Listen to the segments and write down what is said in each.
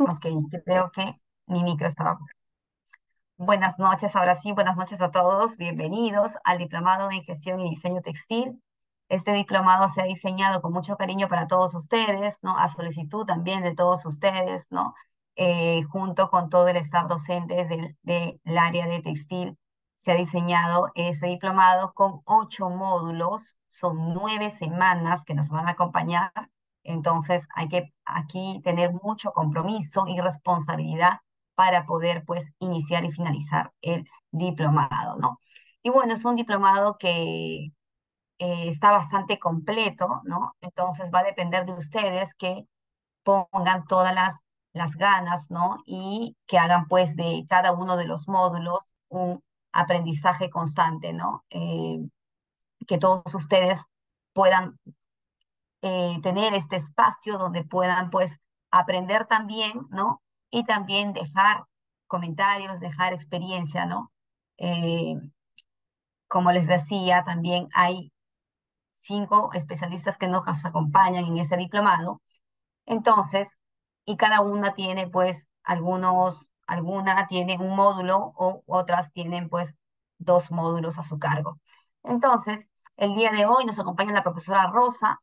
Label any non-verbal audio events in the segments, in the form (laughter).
Ok, creo que mi micro estaba. Buenas noches, ahora sí, buenas noches a todos. Bienvenidos al Diplomado de Gestión y Diseño Textil. Este diplomado se ha diseñado con mucho cariño para todos ustedes, ¿no? A solicitud también de todos ustedes, ¿no? Eh, junto con todo el staff docente del, del área de textil, se ha diseñado ese diplomado con ocho módulos, son nueve semanas que nos van a acompañar entonces hay que aquí tener mucho compromiso y responsabilidad para poder pues iniciar y finalizar el diplomado, ¿no? Y bueno, es un diplomado que eh, está bastante completo, ¿no? Entonces va a depender de ustedes que pongan todas las, las ganas, ¿no? Y que hagan pues de cada uno de los módulos un aprendizaje constante, ¿no? Eh, que todos ustedes puedan eh, tener este espacio donde puedan pues aprender también, ¿no? Y también dejar comentarios, dejar experiencia, ¿no? Eh, como les decía, también hay cinco especialistas que nos acompañan en ese diplomado. Entonces, y cada una tiene pues algunos, alguna tiene un módulo o otras tienen pues dos módulos a su cargo. Entonces, el día de hoy nos acompaña la profesora Rosa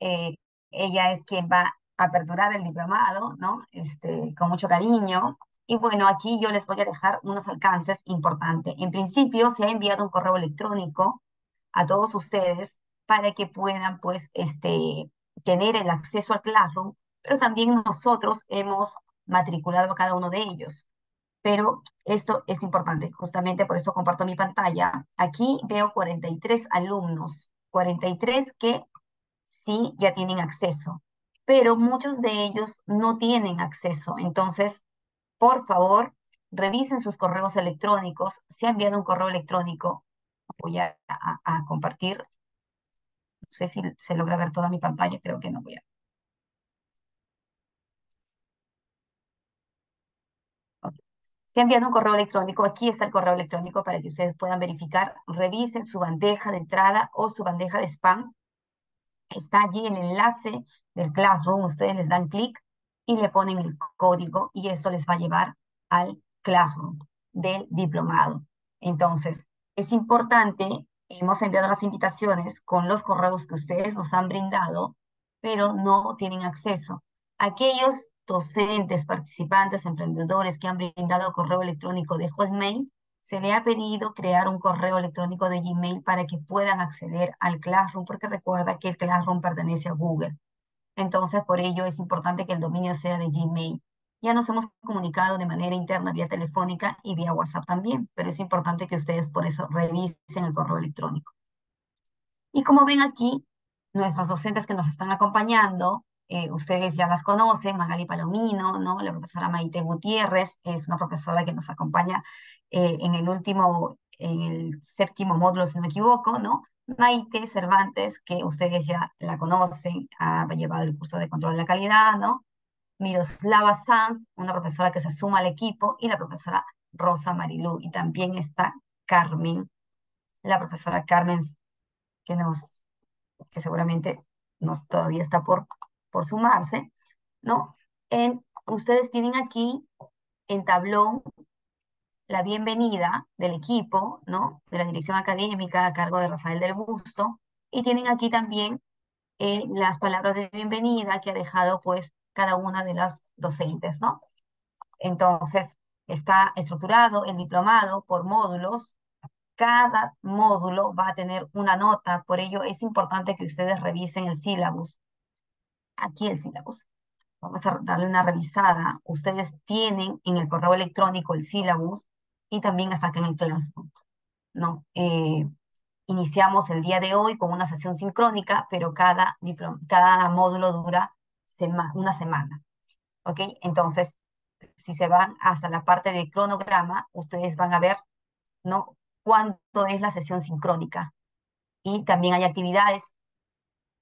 eh, ella es quien va a aperturar el diplomado, ¿no? Este, con mucho cariño. Y bueno, aquí yo les voy a dejar unos alcances importantes. En principio, se ha enviado un correo electrónico a todos ustedes para que puedan, pues, este, tener el acceso al Classroom, pero también nosotros hemos matriculado a cada uno de ellos. Pero esto es importante, justamente por eso comparto mi pantalla. Aquí veo 43 alumnos, 43 que sí ya tienen acceso, pero muchos de ellos no tienen acceso. Entonces, por favor, revisen sus correos electrónicos. Si ha enviado un correo electrónico, voy a, compartir. No sé si se logra ver toda mi pantalla, creo que no voy a. Si han enviado un correo electrónico, aquí está el correo electrónico para que ustedes puedan verificar. Revisen su bandeja de entrada o su bandeja de spam está allí el enlace del Classroom, ustedes les dan clic y le ponen el código y eso les va a llevar al Classroom del diplomado. Entonces, es importante, hemos enviado las invitaciones con los correos que ustedes nos han brindado, pero no tienen acceso. Aquellos docentes, participantes, emprendedores que han brindado correo electrónico de Hotmail, se le ha pedido crear un correo electrónico de Gmail para que puedan acceder al Classroom, porque recuerda que el Classroom pertenece a Google. Entonces, por ello es importante que el dominio sea de Gmail. Ya nos hemos comunicado de manera interna vía telefónica y vía WhatsApp también, pero es importante que ustedes por eso revisen el correo electrónico. Y como ven aquí, nuestras docentes que nos están acompañando, eh, ustedes ya las conocen, Magali Palomino, ¿no? la profesora Maite Gutiérrez, es una profesora que nos acompaña eh, en el último, en el séptimo módulo, si no me equivoco, ¿no? Maite Cervantes, que ustedes ya la conocen, ha llevado el curso de control de la calidad, ¿no? Miroslava Sanz, una profesora que se suma al equipo, y la profesora Rosa Marilú. Y también está Carmen, la profesora Carmen, que, nos, que seguramente nos, todavía está por, por sumarse, ¿no? En, ustedes tienen aquí en tablón la bienvenida del equipo, ¿no? De la dirección académica a cargo de Rafael del Busto. Y tienen aquí también eh, las palabras de bienvenida que ha dejado pues cada una de las docentes, ¿no? Entonces, está estructurado el diplomado por módulos. Cada módulo va a tener una nota, por ello es importante que ustedes revisen el sílabus. Aquí el sílabus. Vamos a darle una revisada. Ustedes tienen en el correo electrónico el sílabus y también hasta en el Classroom. ¿no? Eh, iniciamos el día de hoy con una sesión sincrónica, pero cada, cada módulo dura una semana. okay Entonces, si se van hasta la parte de cronograma, ustedes van a ver ¿no? cuánto es la sesión sincrónica. Y también hay actividades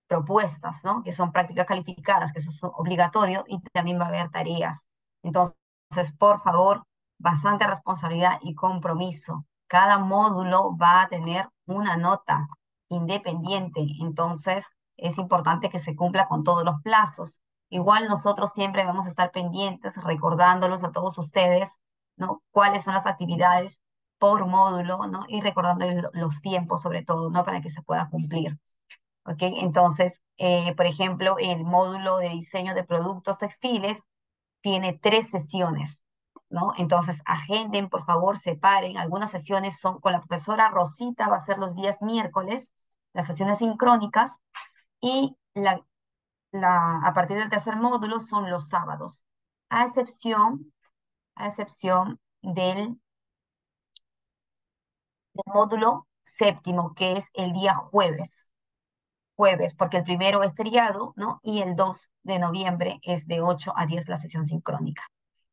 propuestas, ¿no? que son prácticas calificadas, que eso es obligatorio, y también va a haber tareas. Entonces, por favor, bastante responsabilidad y compromiso. Cada módulo va a tener una nota independiente, entonces es importante que se cumpla con todos los plazos. Igual nosotros siempre vamos a estar pendientes, recordándolos a todos ustedes, ¿no? Cuáles son las actividades por módulo, ¿no? Y recordándoles los tiempos, sobre todo, ¿no? Para que se pueda cumplir. ¿Ok? Entonces, eh, por ejemplo, el módulo de diseño de productos textiles tiene tres sesiones. Entonces, agenden, por favor, separen. Algunas sesiones son con la profesora Rosita, va a ser los días miércoles, las sesiones sincrónicas, y la, a partir del tercer módulo son los sábados, a excepción, a excepción del, módulo séptimo, que es el día jueves. Jueves, porque el primero es feriado, ¿no? Y el 2 de noviembre es de 8 a 10 la sesión sincrónica.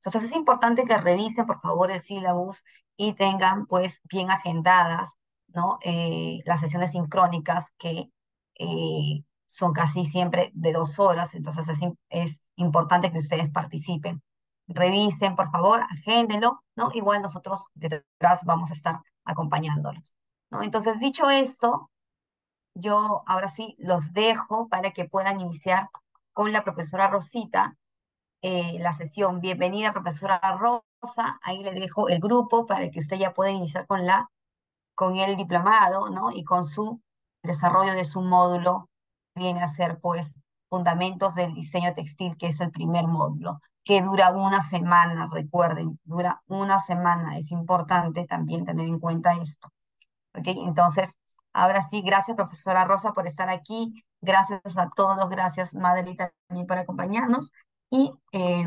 Entonces es importante que revisen, por favor, el sílabus y tengan pues bien agendadas ¿no? Eh, las sesiones sincrónicas que eh, son casi siempre de dos horas, entonces es, es, importante que ustedes participen. Revisen, por favor, agéndenlo, ¿no? Igual nosotros detrás vamos a estar acompañándolos, ¿no? Entonces, dicho esto, yo ahora sí los dejo para que puedan iniciar con la profesora Rosita eh, la sesión. Bienvenida, profesora Rosa. Ahí le dejo el grupo para que usted ya pueda iniciar con, la, con el diplomado, ¿no? Y con su desarrollo de su módulo, viene a ser, pues, Fundamentos del Diseño Textil, que es el primer módulo, que dura una semana, recuerden, dura una semana. Es importante también tener en cuenta esto. okay Entonces, ahora sí, gracias, profesora Rosa, por estar aquí. Gracias a todos, gracias, Madre, también por acompañarnos. Y eh,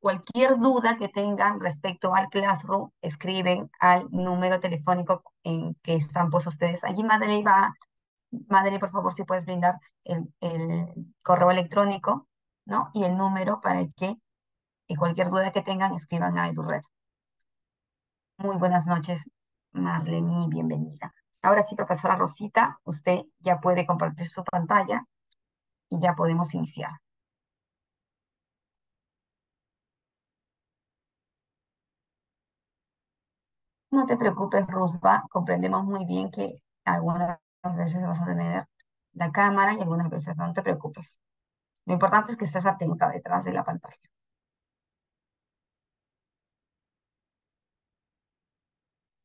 cualquier duda que tengan respecto al Classroom, escriben al número telefónico en que están pues ustedes. Allí Madre va, Madre, por favor, si puedes brindar el, correo electrónico, ¿no? Y el número para que y eh, cualquier duda que tengan, escriban a EduRed. Muy buenas noches, Marlene, bienvenida. Ahora sí, profesora Rosita, usted ya puede compartir su pantalla y ya podemos iniciar. No te preocupes, Rusba, comprendemos muy bien que algunas veces vas a tener la cámara y algunas veces no, no te preocupes. Lo importante es que estés atenta detrás de la pantalla.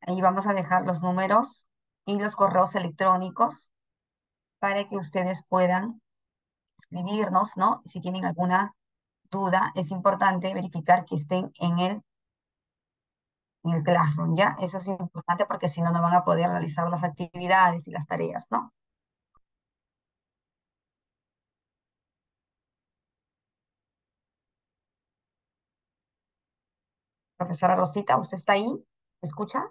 Ahí vamos a dejar los números y los correos electrónicos para que ustedes puedan escribirnos, ¿no? Si tienen alguna duda, es importante verificar que estén en el en el classroom, ¿ya? Eso es importante porque si no, no van a poder realizar las actividades y las tareas, ¿no? Profesora Rosita, ¿usted está ahí? escucha?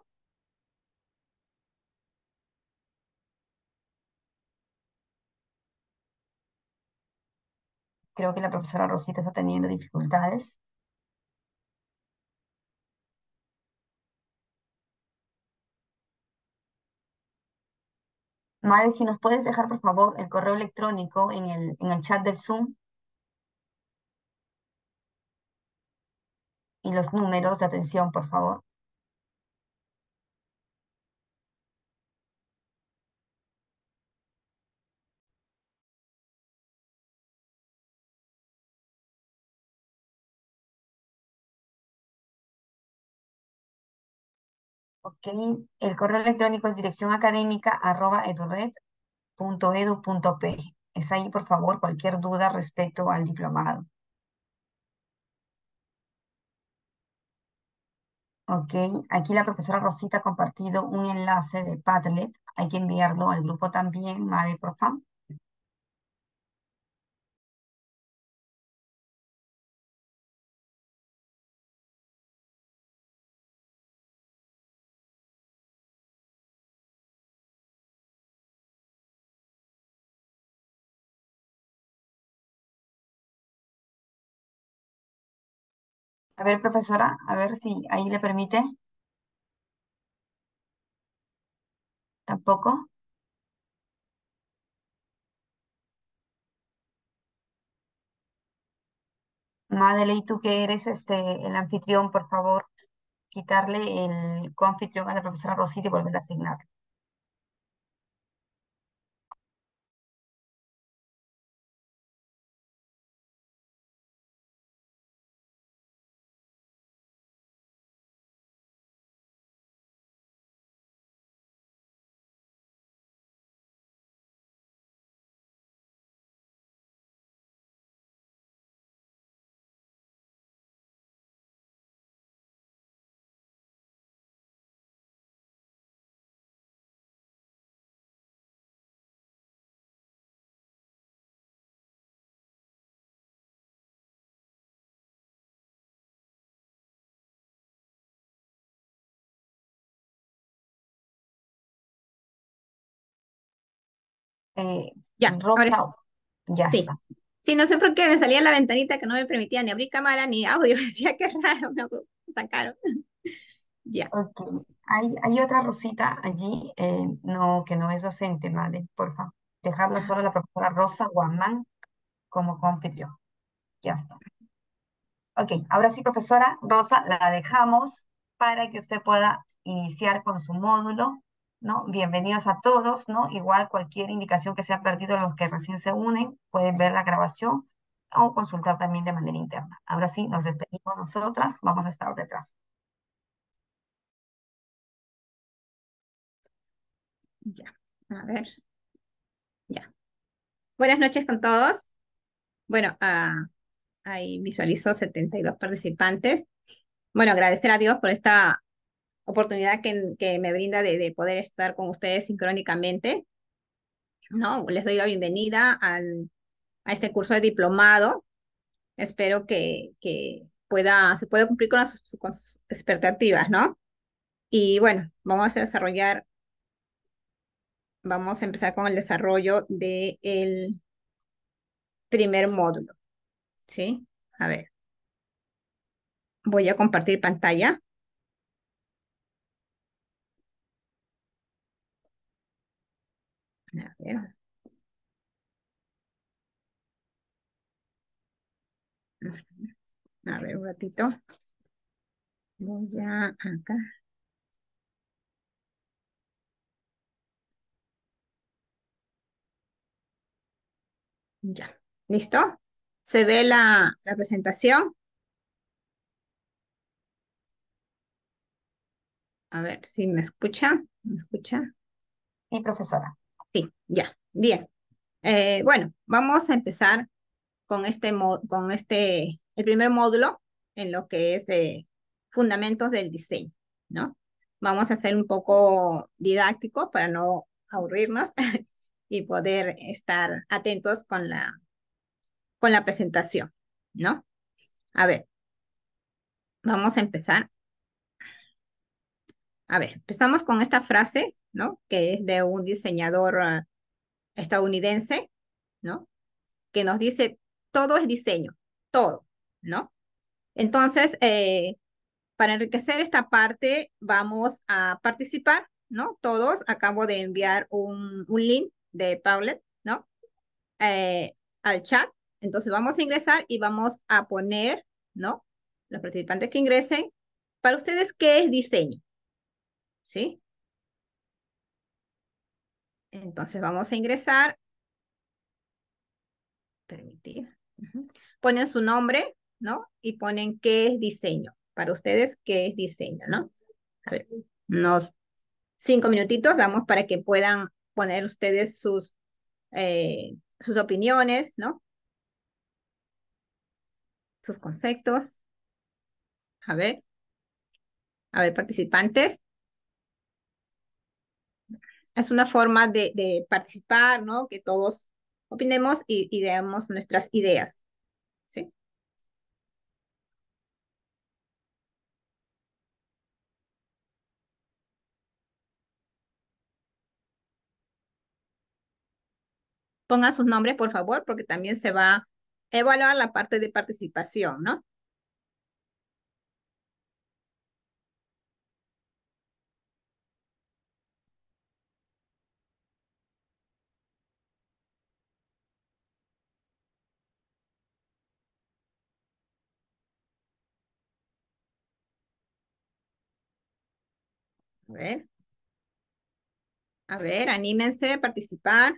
Creo que la profesora Rosita está teniendo dificultades. Madre, si nos puedes dejar, por favor, el correo electrónico en el, en el chat del Zoom. Y los números de atención, por favor. Ok, el correo electrónico es dirección Es ahí, por favor, cualquier duda respecto al diplomado. Ok, aquí la profesora Rosita ha compartido un enlace de Padlet. Hay que enviarlo al grupo también, Made Profan. A ver, profesora, a ver si ahí le permite. Tampoco. Madeleine, tú que eres este, el anfitrión, por favor, quitarle el co-anfitrión a la profesora Rosita y volver a asignar. Eh, ya, sí. sí. no sé por qué me salía la ventanita que no me permitía ni abrir cámara ni audio. (laughs) Decía que raro, me sacaron. (laughs) ya. Hay, hay otra Rosita allí, eh, no, que no es docente, ¿vale? Por favor, dejarla ah. solo a la profesora Rosa Guamán como confitrión. Ya está. Ok, ahora sí, profesora Rosa, la dejamos para que usted pueda iniciar con su módulo ¿no? Bienvenidos a todos, ¿no? Igual cualquier indicación que se ha perdido a los que recién se unen, pueden ver la grabación o consultar también de manera interna. Ahora sí, nos despedimos nosotras, vamos a estar detrás. Ya, a ver. Ya. Buenas noches con todos. Bueno, ah, ahí visualizó 72 participantes. Bueno, agradecer a Dios por esta oportunidad que, me brinda de, poder estar con ustedes sincrónicamente. No, les doy la bienvenida al, a este curso de diplomado. Espero que, que pueda, se pueda cumplir con sus, expectativas, ¿no? Y bueno, vamos a desarrollar, vamos a empezar con el desarrollo del el primer módulo. ¿Sí? A ver. Voy a compartir pantalla. A ver, un ratito. Voy a acá. Ya, ¿listo? ¿Se ve la, la presentación? A ver si me escucha. ¿Me escucha? Sí, profesora. Ya, bien. Eh, bueno, vamos a empezar con este, con este, el primer módulo en lo que es eh, fundamentos del diseño, ¿no? Vamos a hacer un poco didáctico para no aburrirnos (laughs) y poder estar atentos con la, con la presentación, ¿no? A ver, vamos a empezar. A ver, empezamos con esta frase, ¿no? Que es de un diseñador ah, estadounidense, ¿no? Que nos dice, todo es diseño, todo, ¿no? Entonces, eh, para enriquecer esta parte, vamos a participar, ¿no? Todos, acabo de enviar un, un link de Paulet, ¿no? Eh, al chat. Entonces vamos a ingresar y vamos a poner, ¿no? Los participantes que ingresen, para ustedes, ¿qué es diseño? ¿Sí? Entonces vamos a ingresar. Permitir. Ponen su nombre, ¿no? Y ponen qué es diseño. Para ustedes, qué es diseño, ¿no? A ver, unos cinco minutitos damos para que puedan poner ustedes sus, eh, sus opiniones, ¿no? Sus conceptos. A ver. A ver, participantes es una forma de, participar, ¿no? Que todos opinemos y, y demos nuestras ideas. ¿Sí? Pongan sus nombres, por favor, porque también se va a evaluar la parte de participación, ¿no? A ver, anímense a participar.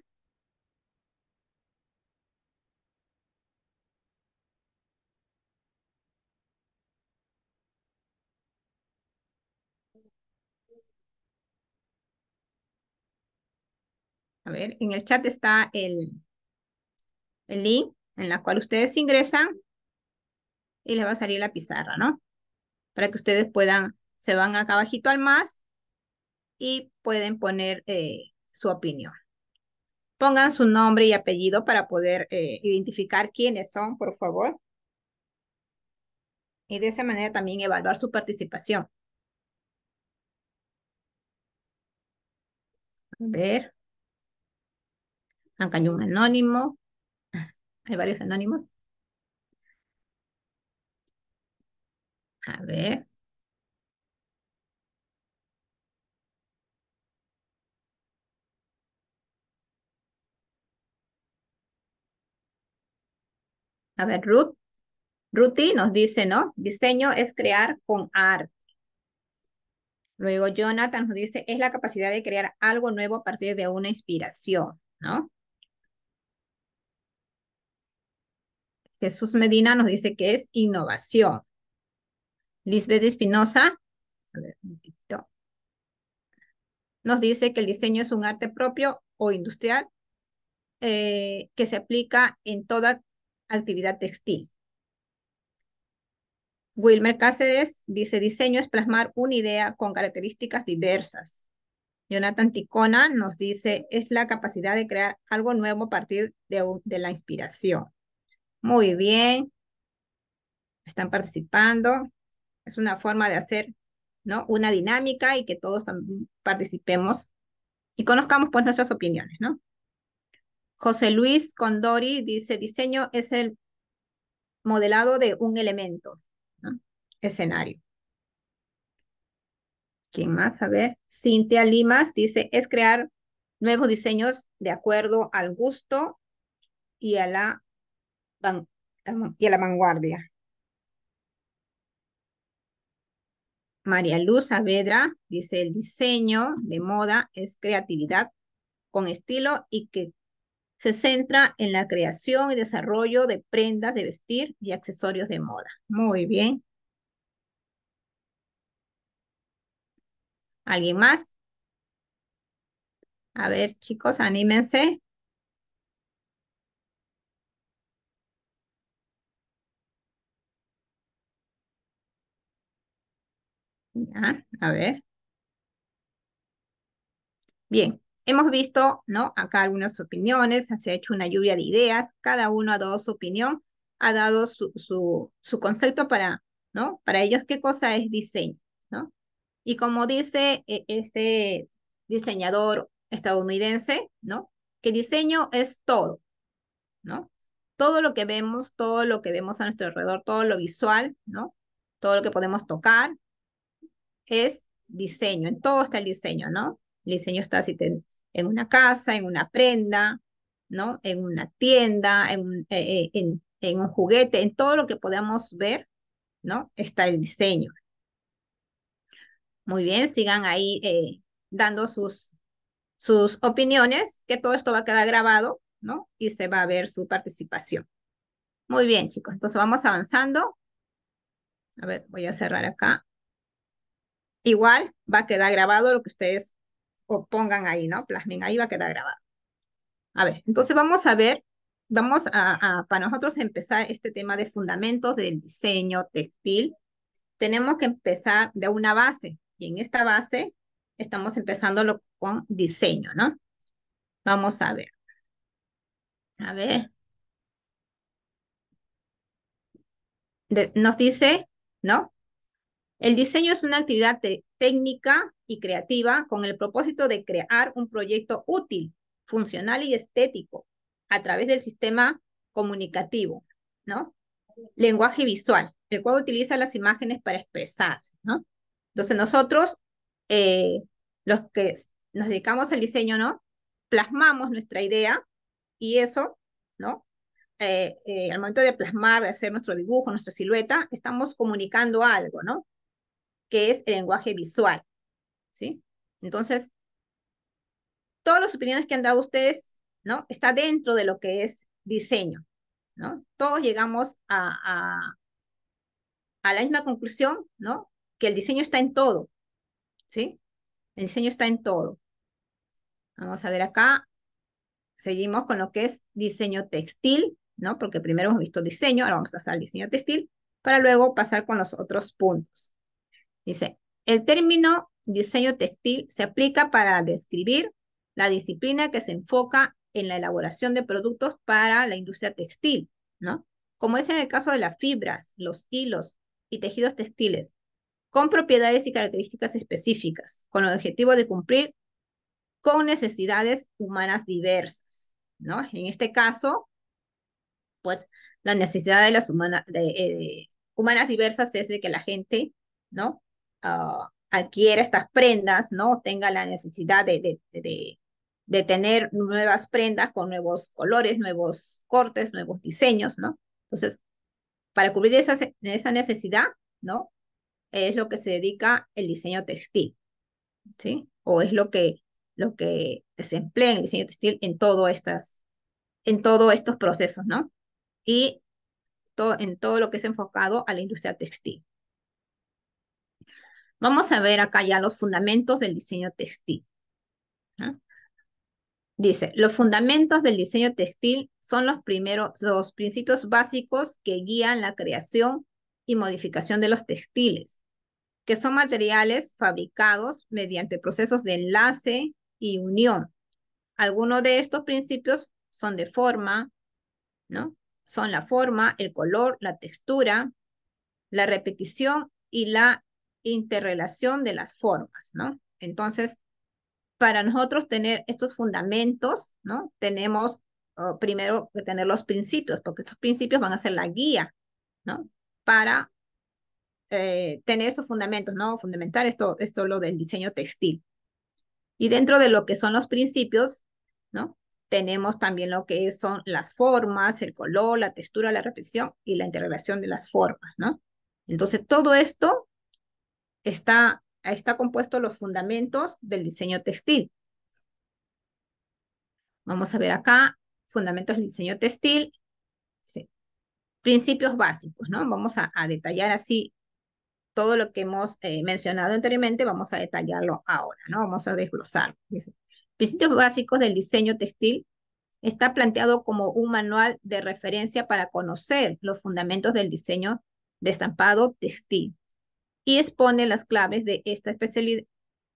A ver, en el chat está el, el link en la cual ustedes ingresan y les va a salir la pizarra, ¿no? Para que ustedes puedan, se van acá abajito al más y pueden poner eh, su opinión. Pongan su nombre y apellido para poder eh, identificar quiénes son, por favor. Y de esa manera también evaluar su participación. A ver. Acá hay un anónimo. Ah, hay varios anónimos. A ver. A ver, Ruth. Ruthie nos dice, ¿no? Diseño es crear con arte. Luego Jonathan nos dice, es la capacidad de crear algo nuevo a partir de una inspiración, ¿no? Jesús Medina nos dice que es innovación. Lisbeth Espinosa nos dice que el diseño es un arte propio o industrial eh, que se aplica en toda actividad textil. Wilmer Cáceres dice, diseño es plasmar una idea con características diversas. Jonathan Ticona nos dice, es la capacidad de crear algo nuevo a partir de, la inspiración. Muy bien. Están participando. Es una forma de hacer ¿no? una dinámica y que todos participemos y conozcamos pues nuestras opiniones, ¿no? José Luis Condori dice, diseño es el modelado de un elemento, escenario. ¿Quién más? A ver, Cintia Limas dice, es crear nuevos diseños de acuerdo al gusto y a la, y a la vanguardia. María Luz Saavedra dice, el diseño de moda es creatividad con estilo y que se centra en la creación y desarrollo de prendas de vestir y accesorios de moda. Muy bien. ¿Alguien más? A ver, chicos, anímense. Ya, a ver. Bien, Hemos visto, ¿no? Acá algunas opiniones, se ha hecho una lluvia de ideas, cada uno ha dado su opinión, ha dado su, su, su concepto para, ¿no? Para ellos, ¿qué cosa es diseño, ¿no? Y como dice eh, este diseñador estadounidense, ¿no? Que diseño es todo, ¿no? Todo lo que vemos, todo lo que vemos a nuestro alrededor, todo lo visual, ¿no? Todo lo que podemos tocar es diseño, en todo está el diseño, ¿no? El diseño está si, te, en una casa, en una prenda, ¿no? En una tienda, en un, eh, eh, en, en un juguete, en todo lo que podamos ver, ¿no? Está el diseño. Muy bien, sigan ahí eh, dando sus, sus opiniones, que todo esto va a quedar grabado, ¿no? Y se va a ver su participación. Muy bien, chicos, entonces vamos avanzando. A ver, voy a cerrar acá. Igual va a quedar grabado lo que ustedes o pongan ahí, ¿no? Plasmen, ahí va a quedar grabado. A ver, entonces vamos a ver, vamos a, para nosotros empezar este tema de fundamentos del diseño textil, tenemos que empezar de una base, y en esta base estamos empezándolo con diseño, ¿no? Vamos a ver. A ver. nos dice, ¿no? El diseño es una actividad técnica y creativa con el propósito de crear un proyecto útil, funcional y estético a través del sistema comunicativo, ¿no? Lenguaje visual, el cual utiliza las imágenes para expresarse, ¿no? Entonces nosotros, eh, los que nos dedicamos al diseño, ¿no? Plasmamos nuestra idea y eso, ¿no? Eh, eh, al momento de plasmar, de hacer nuestro dibujo, nuestra silueta, estamos comunicando algo, ¿no? Que es el lenguaje visual. ¿sí? Entonces, todas las opiniones que han dado ustedes, ¿no? Está dentro de lo que es diseño, ¿no? Todos llegamos a, a, la misma conclusión, ¿no? Que el diseño está en todo, ¿sí? El diseño está en todo. Vamos a ver acá. Seguimos con lo que es diseño textil, ¿no? Porque primero hemos visto diseño, ahora vamos a hacer diseño textil, para luego pasar con los otros puntos. Dice, el término diseño textil se aplica para describir la disciplina que se enfoca en la elaboración de productos para la industria textil, ¿no? Como es en el caso de las fibras, los hilos y tejidos textiles, con propiedades y características específicas, con el objetivo de cumplir con necesidades humanas diversas, ¿no? En este caso, pues la necesidad de las eh, humanas diversas es de que la gente, ¿no? Ah, adquiera estas prendas, ¿no? Tenga la necesidad de, de, de, tener nuevas prendas con nuevos colores, nuevos cortes, nuevos diseños, ¿no? Entonces, para cubrir esa, esa necesidad, ¿no? Es lo que se dedica el diseño textil, ¿sí? O es lo que, lo que en el diseño textil en, todo estas, en todos estos procesos, ¿no? Y todo, en todo lo que es enfocado a la industria textil. Vamos a ver acá ya los fundamentos del diseño textil. Dice, los fundamentos del diseño textil son los primeros, los principios básicos que guían la creación y modificación de los textiles, que son materiales fabricados mediante procesos de enlace y unión. Algunos de estos principios son de forma, ¿no? Son la forma, el color, la textura, la repetición y la interrelación de las formas, ¿no? Entonces, para nosotros tener estos fundamentos, ¿no? Tenemos oh, primero que tener los principios, porque estos principios van a ser la guía, ¿no? Para eh, tener estos fundamentos, ¿no? Fundamentar esto, esto lo del diseño textil. Y dentro de lo que son los principios, ¿no? Tenemos también lo que son las formas, el color, la textura, la repetición y la interrelación de las formas, ¿no? Entonces, todo esto está, está compuesto los fundamentos del diseño textil. Vamos a ver acá, fundamentos del diseño textil, principios básicos, ¿no? Vamos a, detallar así todo lo que hemos eh, mencionado anteriormente, vamos a detallarlo ahora, ¿no? Vamos a desglosarlo. principios básicos del diseño textil está planteado como un manual de referencia para conocer los fundamentos del diseño de estampado textil y expone las claves de esta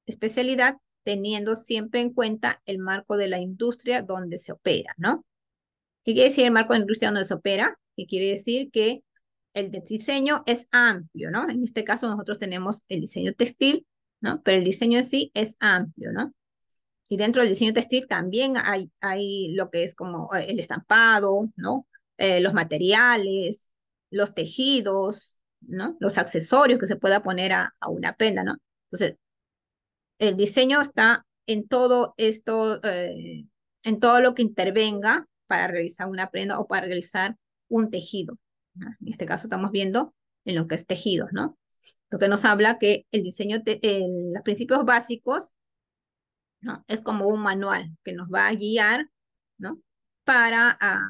especialidad, teniendo siempre en cuenta el marco de la industria donde se opera, ¿no? ¿Qué quiere decir el marco de la industria donde se opera? Que quiere decir que el diseño es amplio, ¿no? En este caso nosotros tenemos el diseño textil, ¿no? Pero el diseño en sí es amplio, ¿no? Y dentro del diseño textil también hay, hay lo que es como eh, el estampado, ¿no? Eh, los materiales, los tejidos, ¿no? Los accesorios que se pueda poner a, una prenda, ¿no? Entonces, el diseño está en todo esto, eh, en todo lo que intervenga para realizar una prenda o para realizar un tejido. En este caso estamos viendo en lo que es tejidos, ¿no? Lo que nos habla que el diseño, los principios básicos, ¿no? Es como un manual que nos va a guiar, ¿no? Para ah,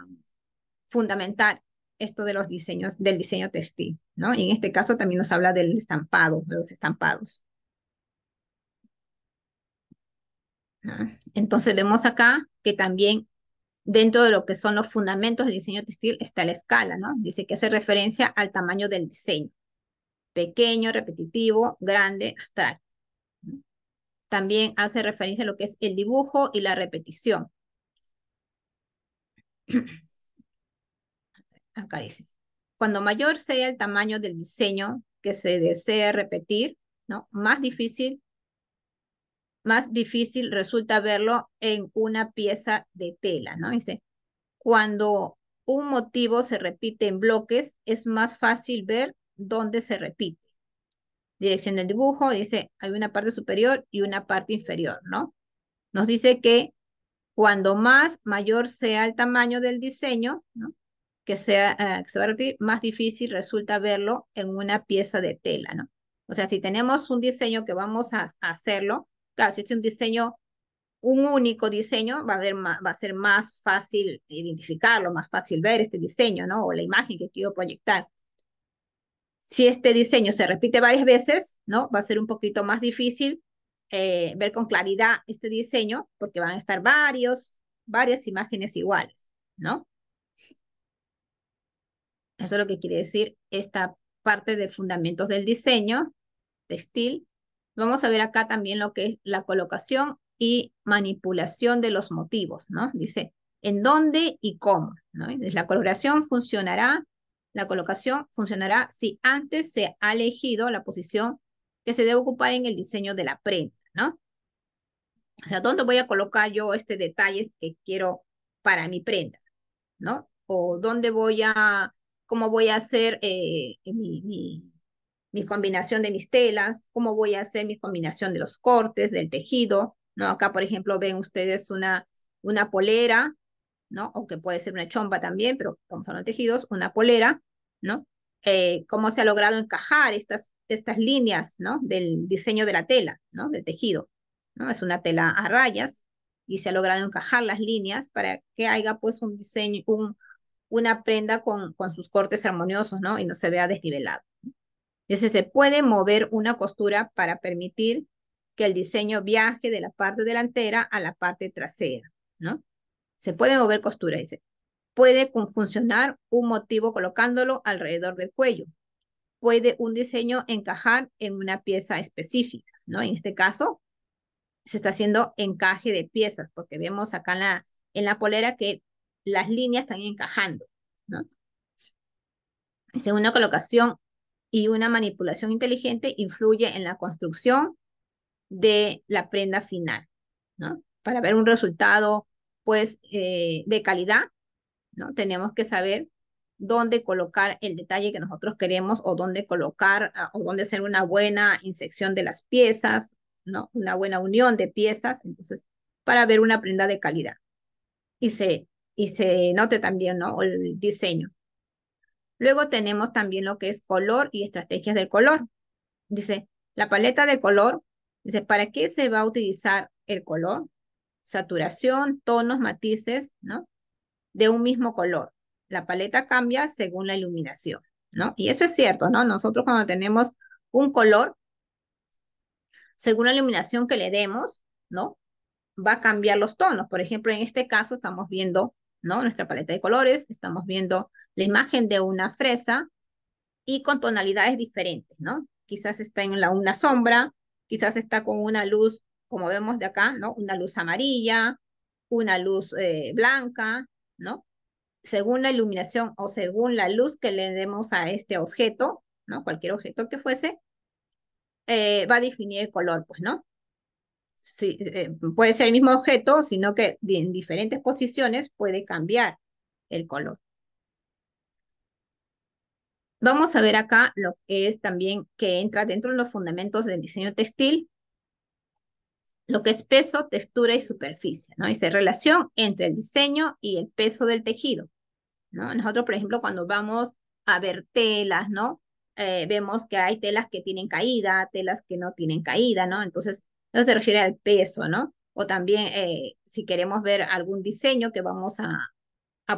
fundamentar esto de los diseños, del diseño textil, ¿no? Y en este caso también nos habla del estampado, de los estampados. Entonces vemos acá que también dentro de lo que son los fundamentos del diseño textil está la escala, ¿no? Dice que hace referencia al tamaño del diseño. Pequeño, repetitivo, grande, abstracto. También hace referencia a lo que es el dibujo y la repetición. (clears throat) acá dice, cuando mayor sea el tamaño del diseño que se desea repetir, ¿no? más, difícil, más difícil resulta verlo en una pieza de tela. ¿no? Dice, cuando un motivo se repite en bloques, es más fácil ver dónde se repite. Dirección del dibujo, dice, hay una parte superior y una parte inferior, ¿no? Nos dice que cuando más mayor sea el tamaño del diseño, ¿no? que, sea, ah, más difícil resulta verlo en una pieza de tela, ¿no? O sea, si tenemos un diseño que vamos a, hacerlo, claro, si es un diseño, un único diseño, va a, ser más fácil identificarlo, más fácil ver este diseño, ¿no? O la imagen que quiero proyectar. Si este diseño se repite varias veces, ¿no? Va a ser un poquito más difícil eh, ver con claridad este diseño porque van a estar varios, varias imágenes iguales, ¿no? Eso es lo que quiere decir esta parte de fundamentos del diseño textil. Vamos a ver acá también lo que es la colocación y manipulación de los motivos, ¿no? Dice, ¿en dónde y cómo? ¿no? la coloración funcionará, la colocación funcionará si antes se ha elegido la posición que se debe ocupar en el diseño de la prenda, ¿no? O sea, ¿dónde voy a colocar yo este detalle que quiero para mi prenda, ¿no? O dónde voy a cómo voy a hacer eh, mi, combinación de mis telas, cómo voy a hacer mi combinación de los cortes, del tejido, ¿no? Acá, por ejemplo, ven ustedes una, una polera, ¿no? O que puede ser una chompa también, pero como son los tejidos, una polera, ¿no? Eh, cómo se ha logrado encajar estas, estas líneas, ¿no? Del diseño de la tela, ¿no? Del tejido, ¿no? Es una tela a rayas y se ha logrado encajar las líneas para que haya, pues, un diseño, un, una prenda con, con sus cortes armoniosos, ¿no? Y no se vea desnivelado. Entonces se puede mover una costura para permitir que el diseño viaje de la parte delantera a la parte trasera, ¿no? Se puede mover costura, dice. Puede funcionar un motivo colocándolo alrededor del cuello. Puede un diseño encajar en una pieza específica, ¿no? En este caso, se está haciendo encaje de piezas, porque vemos acá en la, en la polera que las líneas están encajando. ¿no? Segunda una colocación y una manipulación inteligente influye en la construcción de la prenda final, ¿no? Para ver un resultado, pues, eh, de calidad, ¿no? Tenemos que saber dónde colocar el detalle que nosotros queremos o dónde colocar ah, o dónde hacer una buena insección de las piezas, ¿no? Una buena unión de piezas, entonces, para ver una prenda de calidad. Y se y se note también ¿no? el diseño. Luego tenemos también lo que es color y estrategias del color. Dice, la paleta de color, dice, ¿para qué se va a utilizar el color? Saturación, tonos, matices, ¿no? De un mismo color. La paleta cambia según la iluminación, ¿no? Y eso es cierto, ¿no? Nosotros cuando tenemos un color, según la iluminación que le demos, ¿no? Va a cambiar los tonos. Por ejemplo, en este caso estamos viendo ¿no? Nuestra paleta de colores, estamos viendo la imagen de una fresa y con tonalidades diferentes, ¿no? Quizás está en la, una sombra, quizás está con una luz, como vemos de acá, ¿no? Una luz amarilla, una luz eh, blanca, ¿no? Según la iluminación o según la luz que le demos a este objeto, ¿no? Cualquier objeto que fuese, eh, va a definir el color, pues, ¿no? Eh, puede ser el mismo objeto, sino que en diferentes posiciones puede cambiar el color. Vamos a ver acá lo que es también que entra dentro de los fundamentos del diseño textil, lo que es peso, textura y superficie, ¿no? Esa relación entre el diseño y el peso del tejido, ¿no? Nosotros, por ejemplo, cuando vamos a ver telas, ¿no? Eh, vemos que hay telas que tienen caída, telas que no tienen caída, ¿no? Entonces, no se refiere al peso, ¿no? O también eh, si queremos ver algún diseño que vamos a,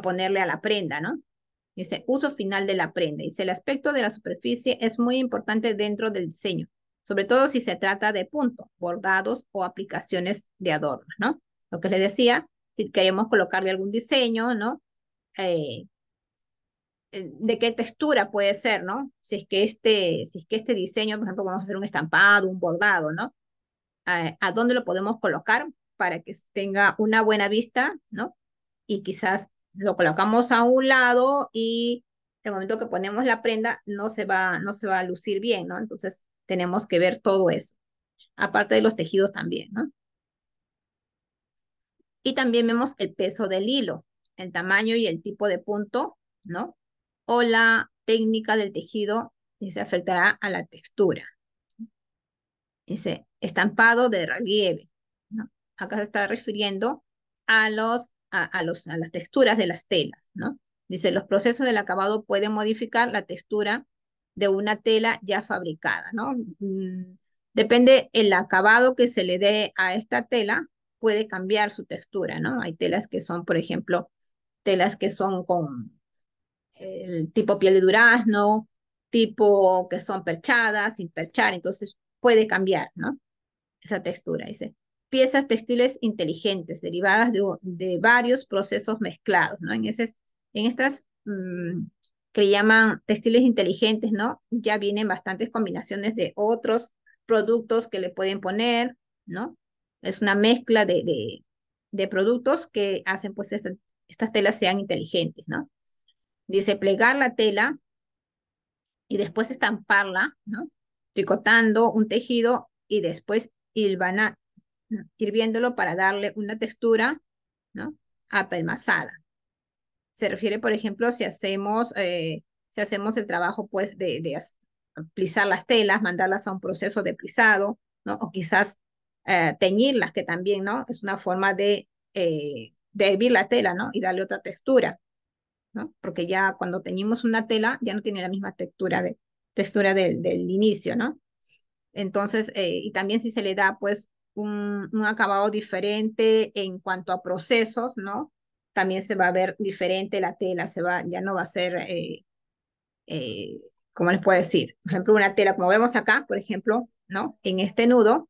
ponerle a la prenda, ¿no? Dice, uso final de la prenda. Dice, el aspecto de la superficie es muy importante dentro del diseño, sobre todo si se trata de puntos, bordados o aplicaciones de adorno, ¿no? Lo que les decía, si queremos colocarle algún diseño, ¿no? Eh, eh, de qué textura puede ser, ¿no? Si es que este, si es que este diseño, por ejemplo, vamos a hacer un estampado, un bordado, ¿no? Eh, a, dónde lo podemos colocar para que tenga una buena vista, ¿no? Y quizás lo colocamos a un lado y el momento que ponemos la prenda no se va, no se va a lucir bien, ¿no? Entonces tenemos que ver todo eso, aparte de los tejidos también, ¿no? Y también vemos el peso del hilo, el tamaño y el tipo de punto, ¿no? O la técnica del tejido y se afectará a la textura. Ese estampado de relieve. ¿no? Acá se está refiriendo a, los, a, los, a las texturas de las telas. ¿no? Dice, los procesos del acabado pueden modificar la textura de una tela ya fabricada. ¿no? Mm, depende el acabado que se le dé a esta tela, puede cambiar su textura. ¿no? Hay telas que son, por ejemplo, telas que son con el tipo piel de durazno, tipo que son perchadas, sin perchar, entonces puede cambiar, ¿no? esa textura, dice. Piezas textiles inteligentes, derivadas de, de varios procesos mezclados, ¿no? En, en estas mm, que llaman textiles inteligentes, ¿no? Ya vienen bastantes combinaciones de otros productos que le pueden poner, ¿no? Es una mezcla de, de, productos que hacen pues estas telas sean inteligentes, ¿no? Dice plegar la tela y después estamparla, ¿no? Tricotando un tejido y después a ir hirviéndolo para darle una textura ¿no? apelmazada. Se refiere, por ejemplo, si hacemos, eh, si hacemos el trabajo pues, de, de plisar las telas, mandarlas a un proceso de plisado, ¿no? o quizás eh, teñirlas, que también ¿no? es una forma de, eh, de hervir la tela ¿no? y darle otra textura. ¿no? Porque ya cuando teñimos una tela ya no tiene la misma textura, de, textura del, del inicio, ¿no? Entonces, eh, y también si se le da pues un, un, acabado diferente en cuanto a procesos, ¿no? También se va a ver diferente la tela, se va, ya no va a ser, eh, eh, ¿cómo les puedo decir? Por ejemplo, una tela, como vemos acá, por ejemplo, ¿no? En este nudo,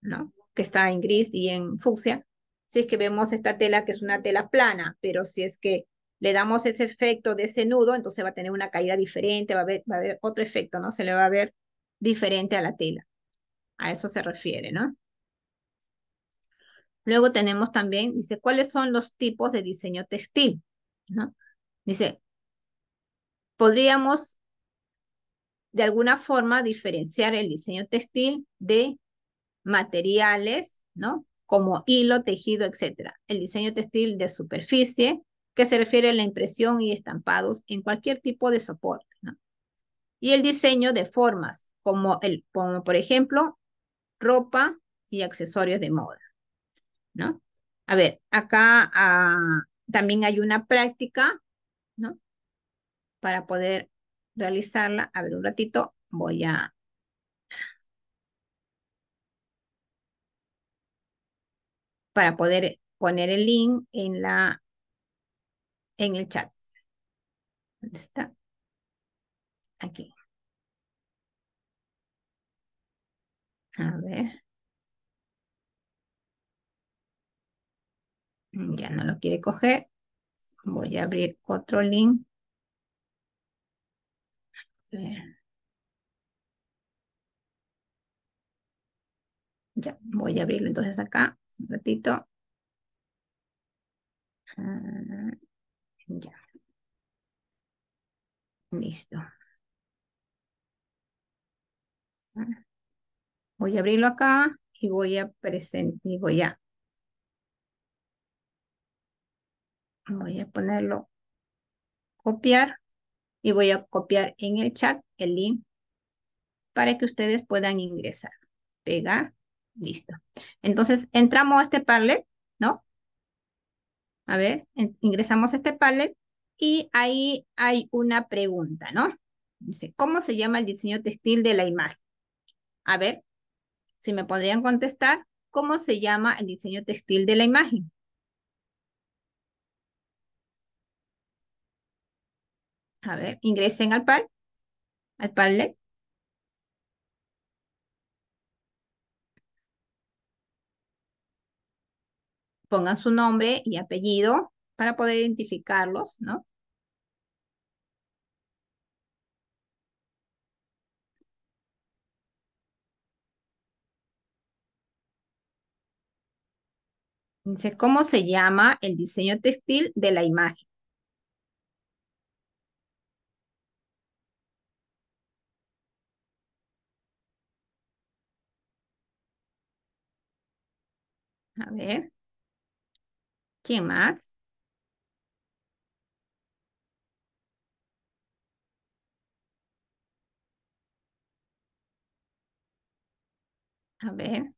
¿no? Que está en gris y en fucsia. Si es que vemos esta tela que es una tela plana, pero si es que le damos ese efecto de ese nudo, entonces va a tener una caída diferente, va a haber, va a haber otro efecto, ¿no? Se le va a ver diferente a la tela. A eso se refiere, ¿no? Luego tenemos también, dice, ¿cuáles son los tipos de diseño textil? ¿No? Dice, podríamos de alguna forma diferenciar el diseño textil de materiales, ¿no? Como hilo, tejido, etc. El diseño textil de superficie, que se refiere a la impresión y estampados en cualquier tipo de soporte y el diseño de formas, como, el, por ejemplo ropa y accesorios de moda. ¿no? A ver, acá ah, también hay una práctica ¿no? para poder realizarla. A ver, un ratito voy a... para poder poner el link en la en el chat. ¿Dónde está? Aquí. A ver. Ya no lo quiere coger. Voy a abrir otro link. A ver. Ya, voy a abrirlo entonces acá, un ratito. Ah, ya. Listo. Voy a abrirlo acá y voy a presentar, y voy a, ponerlo, copiar, y voy a copiar en el chat el link para que ustedes puedan ingresar. Pegar, listo. Entonces, entramos a este palette ¿no? A ver, ingresamos a este palette y ahí hay una pregunta, ¿no? Dice, ¿cómo se llama el diseño textil de la imagen? a ver si me podrían contestar cómo se llama el diseño textil de la imagen. A ver, ingresen al PAL, al PALLET. Pongan su nombre y apellido para poder identificarlos, ¿no? Dice, ¿cómo se llama el diseño textil de la imagen? A ver. ¿Quién más? A ver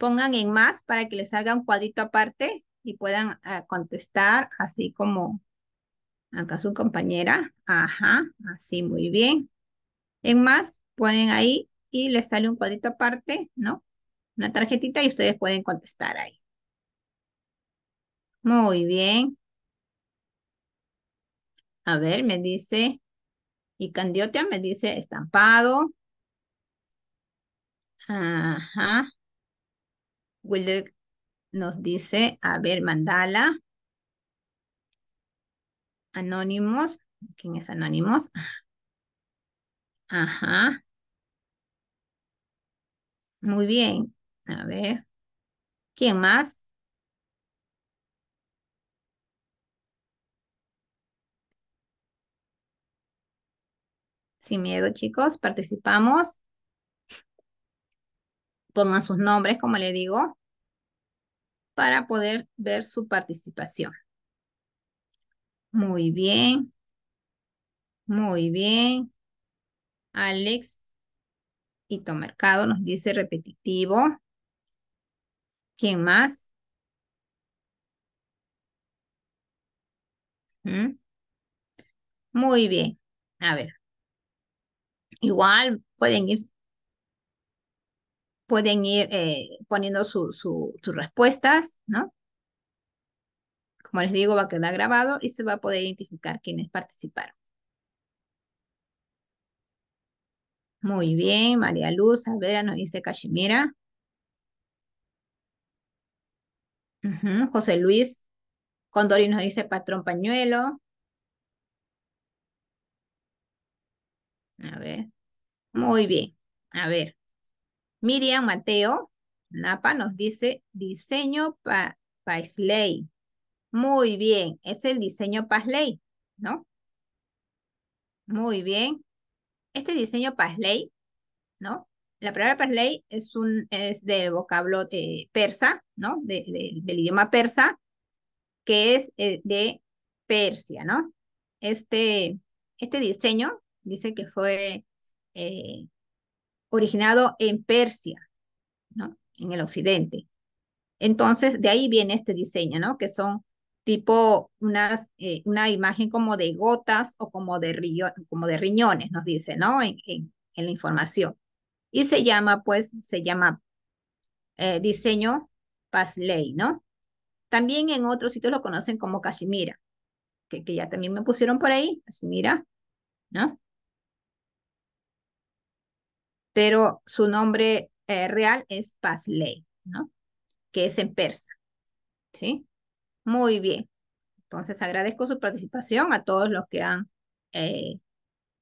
pongan en más para que les salga un cuadrito aparte y puedan ah, contestar así como acá su compañera. Ajá, así muy bien. En más, ponen ahí y les sale un cuadrito aparte, ¿no? Una tarjetita y ustedes pueden contestar ahí. Muy bien. A ver, me dice, y Candiotia me dice estampado. Ajá. Wilder nos dice, a ver, mandala. Anónimos. ¿Quién es Anónimos? Ajá. Muy bien. A ver. ¿Quién más? Sin miedo, chicos. Participamos pongan sus nombres, como le digo, para poder ver su participación. Muy bien. Muy bien. Alex Hito Mercado nos dice repetitivo. ¿Quién más? ¿Mm? Muy bien. A ver. Igual pueden ir pueden ir eh, poniendo sus respuestas, ¿no? Como les digo, va a quedar grabado y se va a poder identificar quienes participaron. Muy bien, María Luz, ver, nos dice Cachemira. José Luis Condori nos dice patrón pañuelo. A ver. Muy bien. A ver. Miriam Mateo Napa nos dice diseño Paisley. Muy bien, es el diseño Paisley, ¿no? Muy bien. Este diseño Paisley, ¿no? La palabra Paisley es, es del vocablo eh, persa, ¿no? De, del idioma persa, que es eh, de Persia, ¿no? Este, este diseño dice que fue eh, originado en Persia, ¿no? en el occidente. Entonces, de ahí viene este diseño, ¿no? Que son tipo unas, eh, una imagen como de gotas o como de, como de riñones, nos dice, ¿no? En, en, la información. Y se llama, pues, se llama eh, diseño Pasley, ¿no? También en otros sitios lo conocen como Cachimira, que, que ya también me pusieron por ahí, Cachemira, ¿no? pero su nombre eh, real es Pasley, ¿no? Que es en persa, ¿sí? Muy bien. Entonces agradezco su participación a todos los que han eh,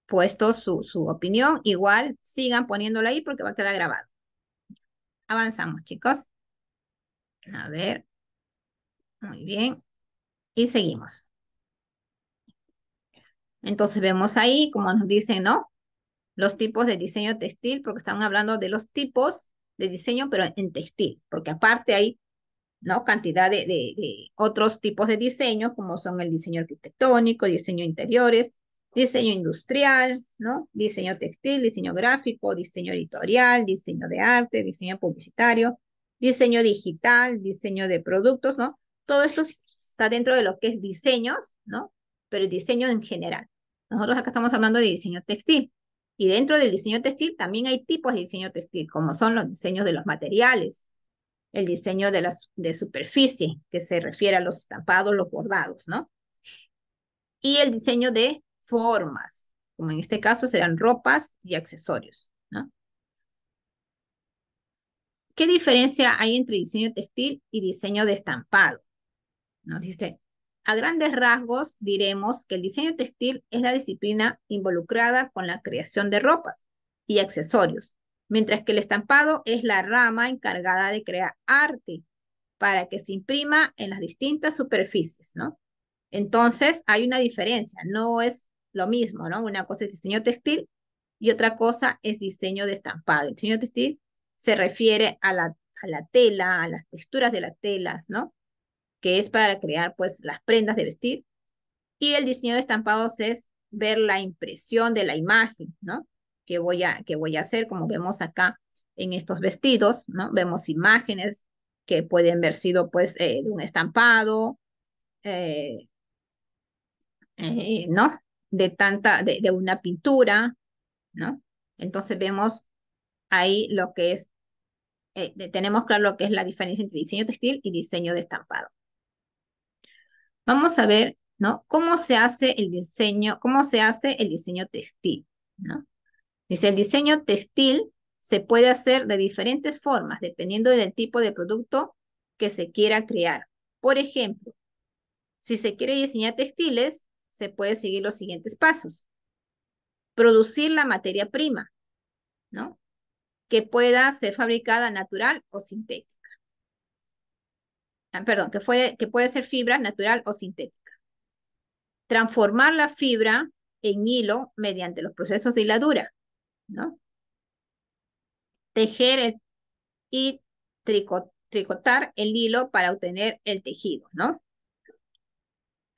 puesto su, su opinión. Igual sigan poniéndola ahí porque va a quedar grabado. Avanzamos, chicos. A ver. Muy bien. Y seguimos. Entonces vemos ahí, como nos dicen, ¿no? los tipos de diseño textil, porque estamos hablando de los tipos de diseño, pero en textil, porque aparte hay ¿no? cantidad de, de, de otros tipos de diseño, como son el diseño arquitectónico, diseño interiores, diseño industrial, ¿no? diseño textil, diseño gráfico, diseño editorial, diseño de arte, diseño publicitario, diseño digital, diseño de productos, ¿no? Todo esto está dentro de lo que es diseños, ¿no? Pero el diseño en general. Nosotros acá estamos hablando de diseño textil. Y dentro del diseño textil también hay tipos de diseño textil, como son los diseños de los materiales, el diseño de, las, de superficie, que se refiere a los estampados, los bordados, ¿no? Y el diseño de formas, como en este caso serán ropas y accesorios, ¿no? ¿Qué diferencia hay entre diseño textil y diseño de estampado? Nos dice, a grandes rasgos diremos que el diseño textil es la disciplina involucrada con la creación de ropas y accesorios, mientras que el estampado es la rama encargada de crear arte para que se imprima en las distintas superficies, ¿no? Entonces hay una diferencia, no es lo mismo, ¿no? Una cosa es diseño textil y otra cosa es diseño de estampado. El diseño textil se refiere a la, a la tela, a las texturas de las telas, ¿no? que es para crear pues las prendas de vestir. Y el diseño de estampados es ver la impresión de la imagen, ¿no? Que voy a, que voy a hacer, como vemos acá en estos vestidos, ¿no? Vemos imágenes que pueden haber sido pues eh, de un estampado, eh, eh, ¿no? De tanta, de, una pintura, ¿no? Entonces vemos ahí lo que es, tenemos claro lo que es la diferencia entre diseño textil y diseño de estampado vamos a ver, ¿no? Cómo se hace el diseño, cómo se hace el diseño textil, ¿no? Dice, el diseño textil se puede hacer de diferentes formas, dependiendo del tipo de producto que se quiera crear. Por ejemplo, si se quiere diseñar textiles, se puede seguir los siguientes pasos. Producir la materia prima, ¿no? Que pueda ser fabricada natural o sintética. Ah, perdón, que, fue, que puede ser fibra natural o sintética. Transformar la fibra en hilo mediante los procesos de hiladura, ¿no? Tejer y tricotar el hilo para obtener el tejido, ¿no?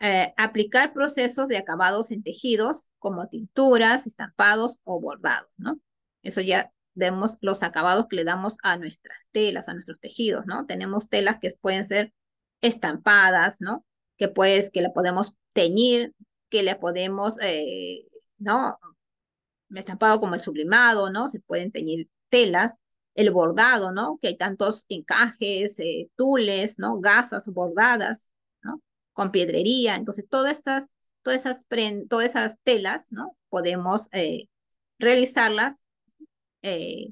Eh, aplicar procesos de acabados en tejidos como tinturas, estampados o bordados, ¿no? Eso ya vemos los acabados que le damos a nuestras telas, a nuestros tejidos, ¿no? Tenemos telas que pueden ser estampadas, ¿no? Que pues, que la podemos teñir, que le podemos, eh, ¿no? Estampado como el sublimado, ¿no? Se pueden teñir telas, el bordado, ¿no? Que hay tantos encajes, eh, tules, ¿no? Gasas bordadas, ¿no? Con piedrería. Entonces, todas esas, todas esas, todas esas telas, ¿no? Podemos eh, realizarlas eh,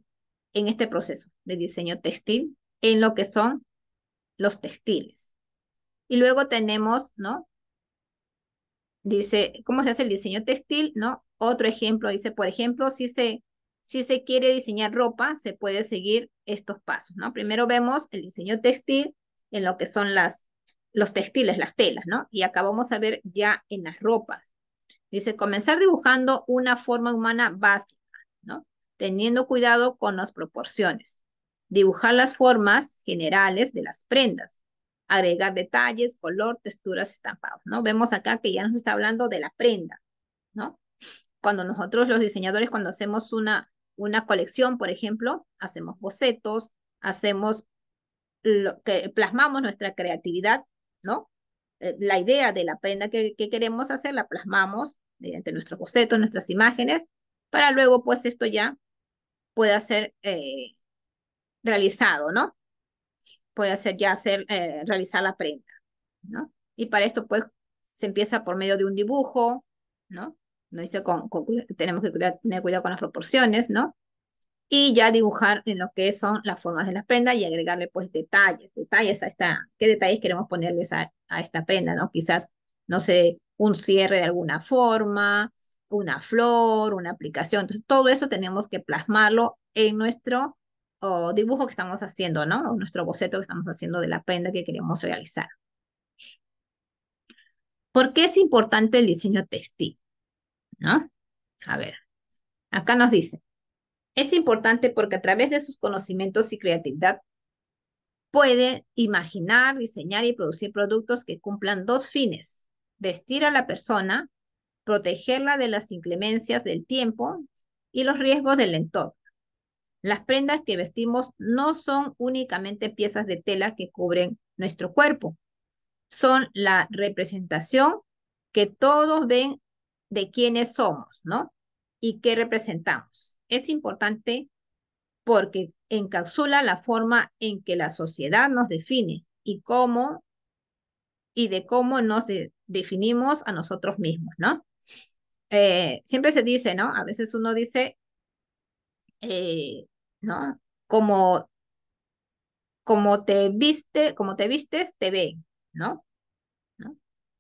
en este proceso de diseño textil, en lo que son los textiles. Y luego tenemos, ¿no? Dice, ¿cómo se hace el diseño textil? ¿No? Otro ejemplo dice, por ejemplo, si se, si se quiere diseñar ropa, se puede seguir estos pasos, ¿no? Primero vemos el diseño textil en lo que son las, los textiles, las telas, ¿no? Y acá vamos a ver ya en las ropas. Dice, comenzar dibujando una forma humana básica teniendo cuidado con las proporciones. Dibujar las formas generales de las prendas. Agregar detalles, color, texturas, estampados, ¿no? Vemos acá que ya nos está hablando de la prenda, ¿no? Cuando nosotros los diseñadores, cuando hacemos una, una colección, por ejemplo, hacemos bocetos, hacemos, lo, que, plasmamos nuestra creatividad, ¿no? Eh, la idea de la prenda que, que queremos hacer la plasmamos mediante nuestros bocetos, nuestras imágenes, para luego pues esto ya puede ser eh, realizado, ¿no? Puede ser ya hacer, eh, realizar la prenda, ¿no? Y para esto, pues, se empieza por medio de un dibujo, ¿no? ¿No? dice con, tenemos que tener cuidado con las proporciones, ¿no? Y ya dibujar en lo que son las formas de las prendas y agregarle pues detalles, detalles a esta, qué detalles queremos ponerles a, a esta prenda, ¿no? Quizás, no sé, un cierre de alguna forma, una flor, una aplicación. Entonces, todo eso tenemos que plasmarlo en nuestro oh, dibujo que estamos haciendo, ¿no? nuestro boceto que estamos haciendo de la prenda que queremos realizar. ¿Por qué es importante el diseño textil? ¿No? A ver, acá nos dice, es importante porque a través de sus conocimientos y creatividad puede imaginar, diseñar y producir productos que cumplan dos fines, vestir a la persona protegerla de las inclemencias del tiempo y los riesgos del entorno. Las prendas que vestimos no son únicamente piezas de tela que cubren nuestro cuerpo, son la representación que todos ven de quiénes somos, ¿no? Y qué representamos. Es importante porque encapsula la forma en que la sociedad nos define y cómo y de cómo nos definimos a nosotros mismos, ¿no? Eh, siempre se dice, ¿no? A veces uno dice, eh, ¿no? Como, como te viste, como te vistes, te ven, ¿no?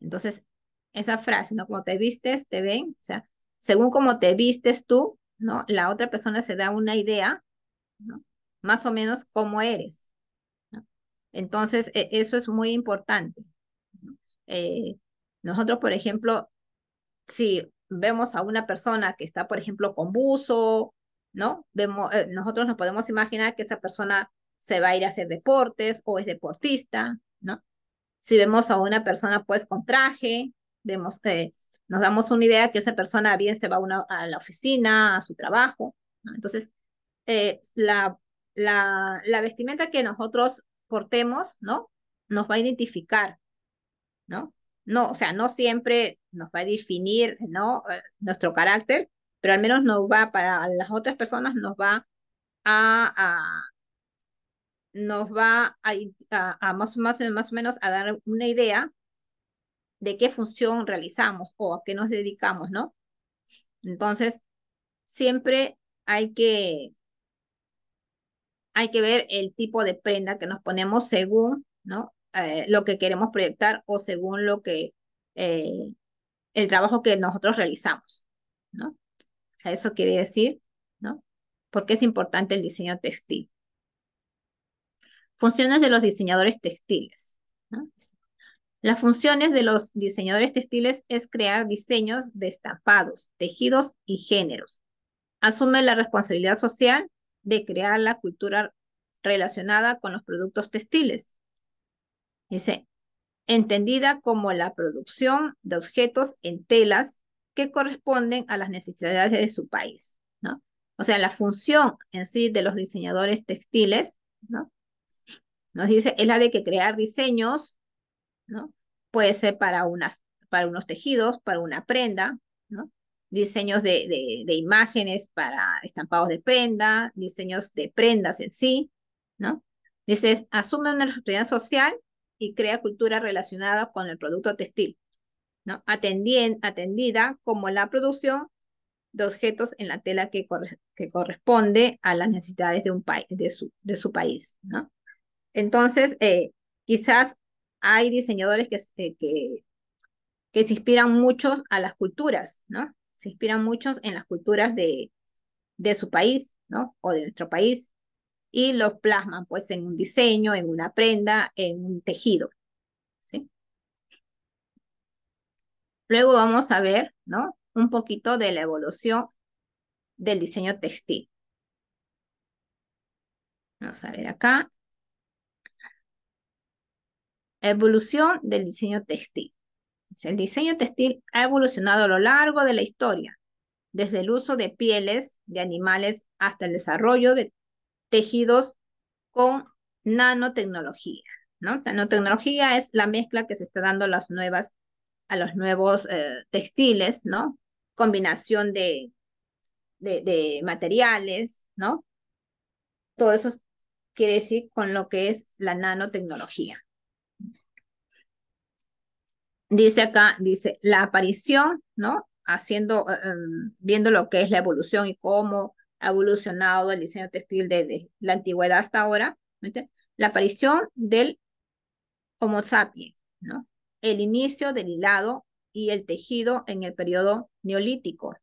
Entonces, esa frase, ¿no? Como te vistes, te ven, o sea, según como te vistes tú, ¿no? La otra persona se da una idea, ¿no? Más o menos cómo eres. Entonces, e, eso es muy importante. Eh, nosotros, por ejemplo, si vemos a una persona que está, por ejemplo, con buzo, ¿no? Vemos, eh, nosotros nos podemos imaginar que esa persona se va a ir a hacer deportes o es deportista, ¿no? Si vemos a una persona, pues, con traje, vemos, eh, nos damos una idea que esa persona bien se va una, a la oficina, a su trabajo, ¿no? Entonces, eh, la, la, la vestimenta que nosotros portemos, ¿no? Nos va a identificar, ¿no? no, o sea, no siempre nos va a definir, ¿no? Eh, nuestro carácter, pero al menos nos va, para las otras personas nos va a, nos va a, más, más o menos a dar una idea de qué función realizamos o a qué nos dedicamos, ¿no? Entonces, siempre hay que, hay que ver el tipo de prenda que nos ponemos según, ¿no? Eh, lo que queremos proyectar o según lo que eh, el trabajo que nosotros realizamos, ¿no? Eso quiere decir, ¿no? Porque es importante el diseño textil. Funciones de los diseñadores textiles. Las funciones de los diseñadores textiles es crear diseños de estampados, tejidos y géneros. Asume la responsabilidad social de crear la cultura relacionada con los productos textiles. Dice, entendida como la producción de objetos en telas que corresponden a las necesidades de su país, ¿no? O sea, la función en sí de los diseñadores textiles, ¿no? Nos dice, es la de que crear diseños, ¿no? Puede ser para, unas, para unos tejidos, para una prenda, ¿no? Diseños de, de, de imágenes para estampados de prenda, diseños de prendas en sí, ¿no? Dice, asume una responsabilidad social y crea cultura relacionada con el producto textil, ¿no? atendida como la producción de objetos en la tela que, corresponde a las necesidades de, un de, su, país. ¿no? Entonces, eh, quizás hay diseñadores eh, que, se inspiran mucho a las culturas, ¿no? Se inspiran muchos en las culturas de, de su país, ¿no? O de nuestro país y los plasman pues en un diseño, en una prenda, en un tejido. ¿sí? Luego vamos a ver ¿no? un poquito de la evolución del diseño textil. Vamos a ver acá. Evolución del diseño textil. El diseño textil ha evolucionado a lo largo de la historia, desde el uso de pieles de animales hasta el desarrollo de tejidos con nanotecnología. ¿no? Nanotecnología es la mezcla que se está dando a las nuevas, a los nuevos eh, textiles, ¿no? Combinación de, de, materiales, ¿no? Todo eso quiere decir con lo que es la nanotecnología. Dice acá, dice, la aparición, ¿no? Haciendo, eh, em, viendo lo que es la evolución y cómo ha evolucionado el diseño textil desde la antigüedad hasta ahora, la aparición del Homo sapiens, ¿no? el inicio del hilado y el tejido en el periodo neolítico,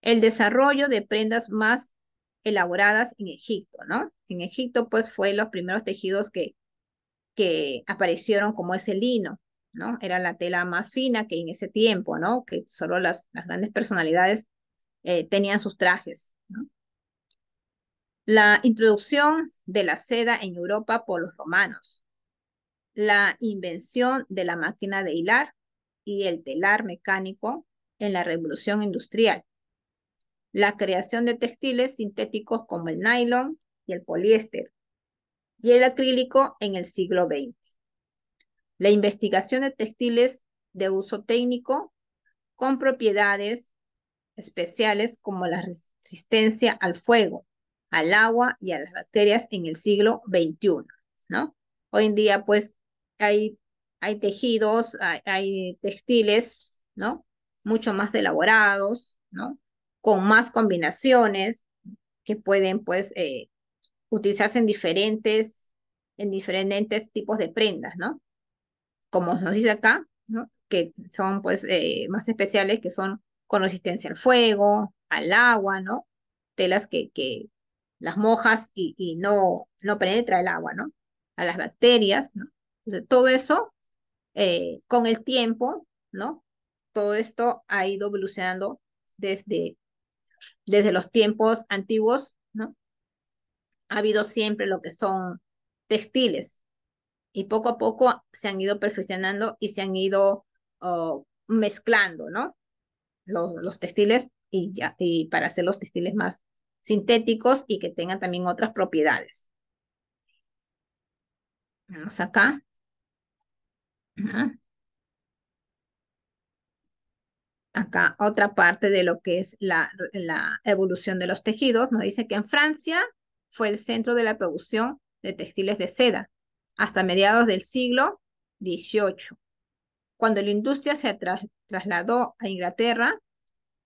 el desarrollo de prendas más elaboradas en Egipto, ¿no? En Egipto, pues, fue los primeros tejidos que, que aparecieron como ese lino, ¿no? Era la tela más fina que en ese tiempo, ¿no? Que solo las, las grandes personalidades eh, tenían sus trajes. La introducción de la seda en Europa por los romanos, la invención de la máquina de hilar y el telar mecánico en la revolución industrial, la creación de textiles sintéticos como el nylon y el poliéster, y el acrílico en el siglo XX, la investigación de textiles de uso técnico con propiedades especiales como la resistencia al fuego, al agua y a las bacterias en el siglo XXI, ¿no? Hoy en día, pues, hay, hay tejidos, hay, textiles, ¿no? Mucho más elaborados, ¿no? Con más combinaciones que pueden, pues, eh, utilizarse en diferentes, en diferentes tipos de prendas, ¿no? Como nos dice acá, ¿no? Que son, pues, eh, más especiales, que son con resistencia al fuego, al agua, ¿no? Telas que, que las mojas y, no, no penetra el agua, ¿no? A las bacterias, ¿no? Entonces, todo eso, eh, con el tiempo, ¿no? Todo esto ha ido evolucionando desde, desde los tiempos antiguos, ¿no? Ha habido siempre lo que son textiles y poco a poco se han ido perfeccionando y se han ido oh, mezclando, ¿no? los, textiles y, ya, y para hacer los textiles más sintéticos y que tengan también otras propiedades. Vamos acá. Acá otra parte de lo que es la, la evolución de los tejidos. Nos dice que en Francia fue el centro de la producción de textiles de seda hasta mediados del siglo XVIII. Cuando la industria se trasladó a Inglaterra,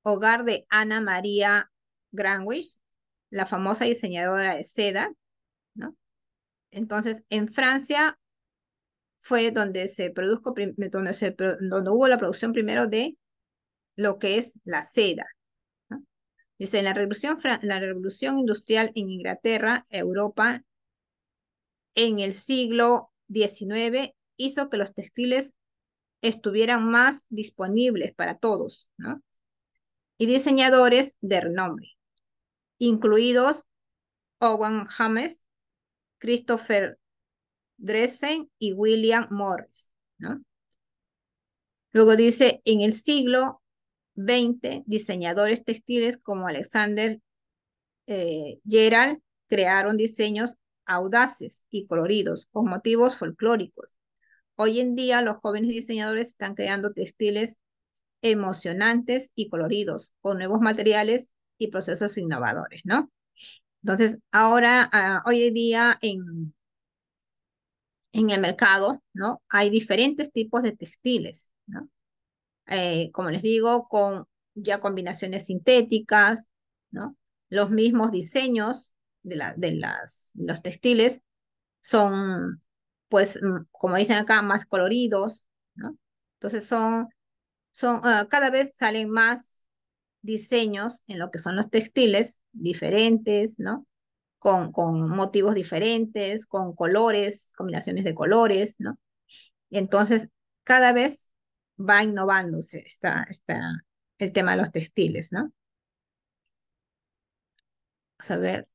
hogar de Ana María Granwich, la famosa diseñadora de seda, Entonces, en Francia fue donde se produjo, donde, se, donde hubo la producción primero de lo que es la seda. Dice, en la revolución, la revolución industrial en Inglaterra, Europa, en el siglo XIX, hizo que los textiles estuvieran más disponibles para todos, ¿no? Y diseñadores de renombre, incluidos Owen James, Christopher Dresen y William Morris, ¿no? Luego dice, en el siglo XX, diseñadores textiles como Alexander eh, Gerald crearon diseños audaces y coloridos con motivos folclóricos Hoy en día los jóvenes diseñadores están creando textiles emocionantes y coloridos, con nuevos materiales y procesos innovadores, ¿no? Entonces, ahora, ah, hoy en día en, en el mercado, ¿no? Hay diferentes tipos de textiles, ¿no? Eh, como les digo, con ya combinaciones sintéticas, ¿no? Los mismos diseños de, de, las, de los textiles son pues, mm, como dicen acá, más coloridos, ¿no? Entonces son, son ah, cada vez salen más diseños en lo que son los textiles diferentes, ¿no? Con, con motivos diferentes, con colores, combinaciones de colores, ¿no? Entonces, cada vez va innovándose está está el tema de los textiles, ¿no? Vamos a ver.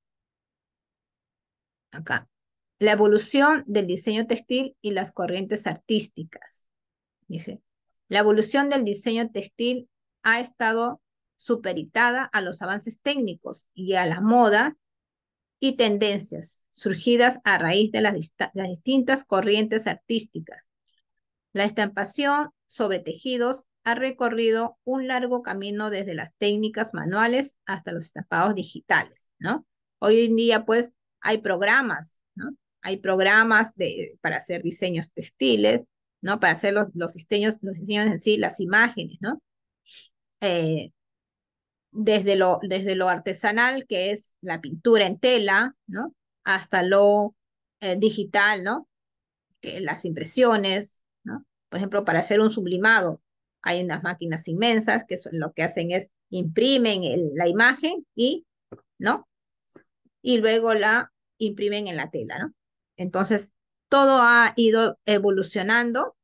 Acá la evolución del diseño textil y las corrientes artísticas. Dice, la evolución del diseño textil ha estado superitada a los avances técnicos y a la moda y tendencias surgidas a raíz de las, las distintas corrientes artísticas. La estampación sobre tejidos ha recorrido un largo camino desde las técnicas manuales hasta los estampados digitales, ¿no? Hoy en día, pues, hay programas hay programas para hacer diseños textiles, ¿no? Para hacer los, diseños, los diseños en sí, las imágenes, ¿no? Eh, desde, lo, desde lo artesanal, que es la pintura en tela, ¿no? Hasta lo eh, digital, ¿no? Que las impresiones, ¿no? Por ejemplo, para hacer un sublimado, hay unas máquinas inmensas que lo que hacen es imprimen la imagen y, ¿no? Y luego la imprimen en la tela, ¿no? Entonces, todo ha ido evolucionando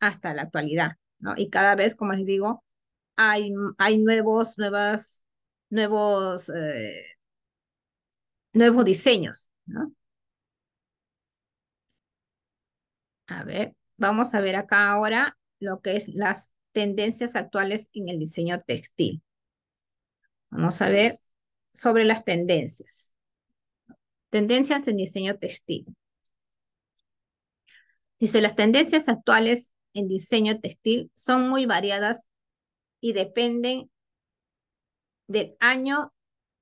hasta la actualidad, ¿no? Y cada vez, como les digo, hay, hay nuevos, nuevas, nuevos, eh, nuevos diseños, ¿no? A ver, vamos a ver acá ahora lo que es las tendencias actuales en el diseño textil. Vamos a ver sobre las tendencias. Tendencias en diseño textil. Dice, las tendencias actuales en diseño textil son muy variadas y dependen del año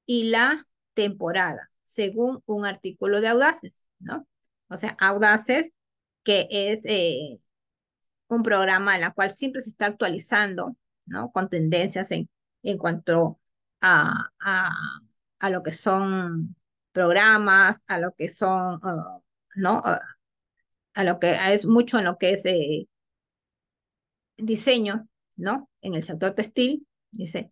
y la temporada, según un artículo de Audaces, ¿no? O sea, Audaces, que es eh, un programa en el cual siempre se está actualizando, ¿no? Con tendencias en, cuanto a, a, a lo que son programas, a lo que son, ah, ¿no? Ah, a lo que es mucho en lo que es eh, diseño, ¿no? En el sector textil, dice,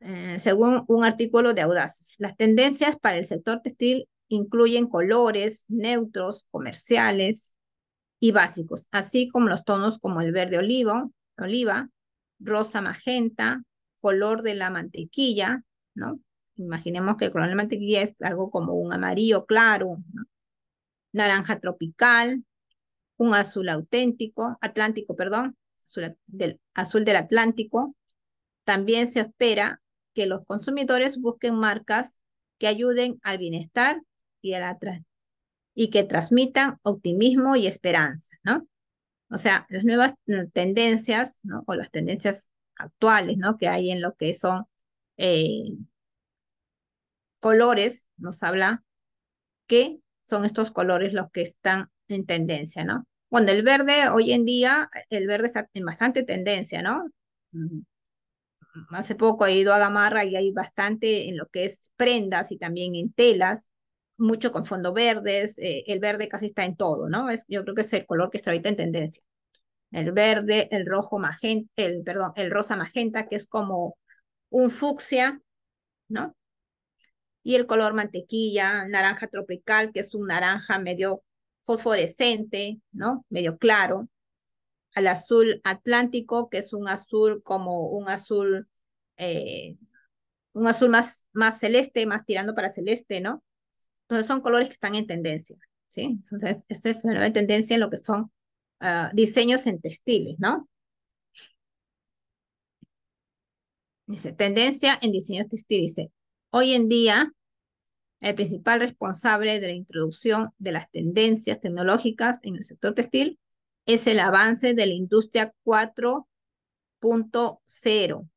eh, según un artículo de Audaces, las tendencias para el sector textil incluyen colores neutros, comerciales y básicos, así como los tonos como el verde olivo, oliva, rosa magenta, color de la mantequilla, ¿no? Imaginemos que el color mantequilla es algo como un amarillo claro, naranja tropical, un azul auténtico, atlántico, perdón, azul del, azul del Atlántico. También se espera que los consumidores busquen marcas que ayuden al bienestar y, a y que transmitan optimismo y esperanza, ¿no? O sea, las nuevas mm, tendencias, ¿no? O las tendencias actuales, ¿no? Que hay en lo que son eh, colores, nos habla que son estos colores los que están en tendencia, ¿no? Bueno, el verde hoy en día, el verde está en bastante tendencia, ¿no? Mm, hace poco he ido a Gamarra y hay bastante en lo que es prendas y también en telas, mucho con fondo verdes, eh, el verde casi está en todo, ¿no? Es, yo creo que es el color que está ahorita en tendencia. El verde, el rojo magenta, el, perdón, el rosa magenta, que es como un fucsia, ¿no? y el color mantequilla, naranja tropical, que es un naranja medio fosforescente, ¿no? Medio claro, al azul atlántico, que es un azul como un azul, eh, un azul más, más celeste, más tirando para celeste, ¿no? Entonces son colores que están en tendencia, ¿sí? Entonces, esta es una tendencia en lo que son ah, diseños en textiles, ¿no? Dice, tendencia en diseños textiles. Dice, Hoy en día, el principal responsable de la introducción de las tendencias tecnológicas en el sector textil es el avance de la industria 4.0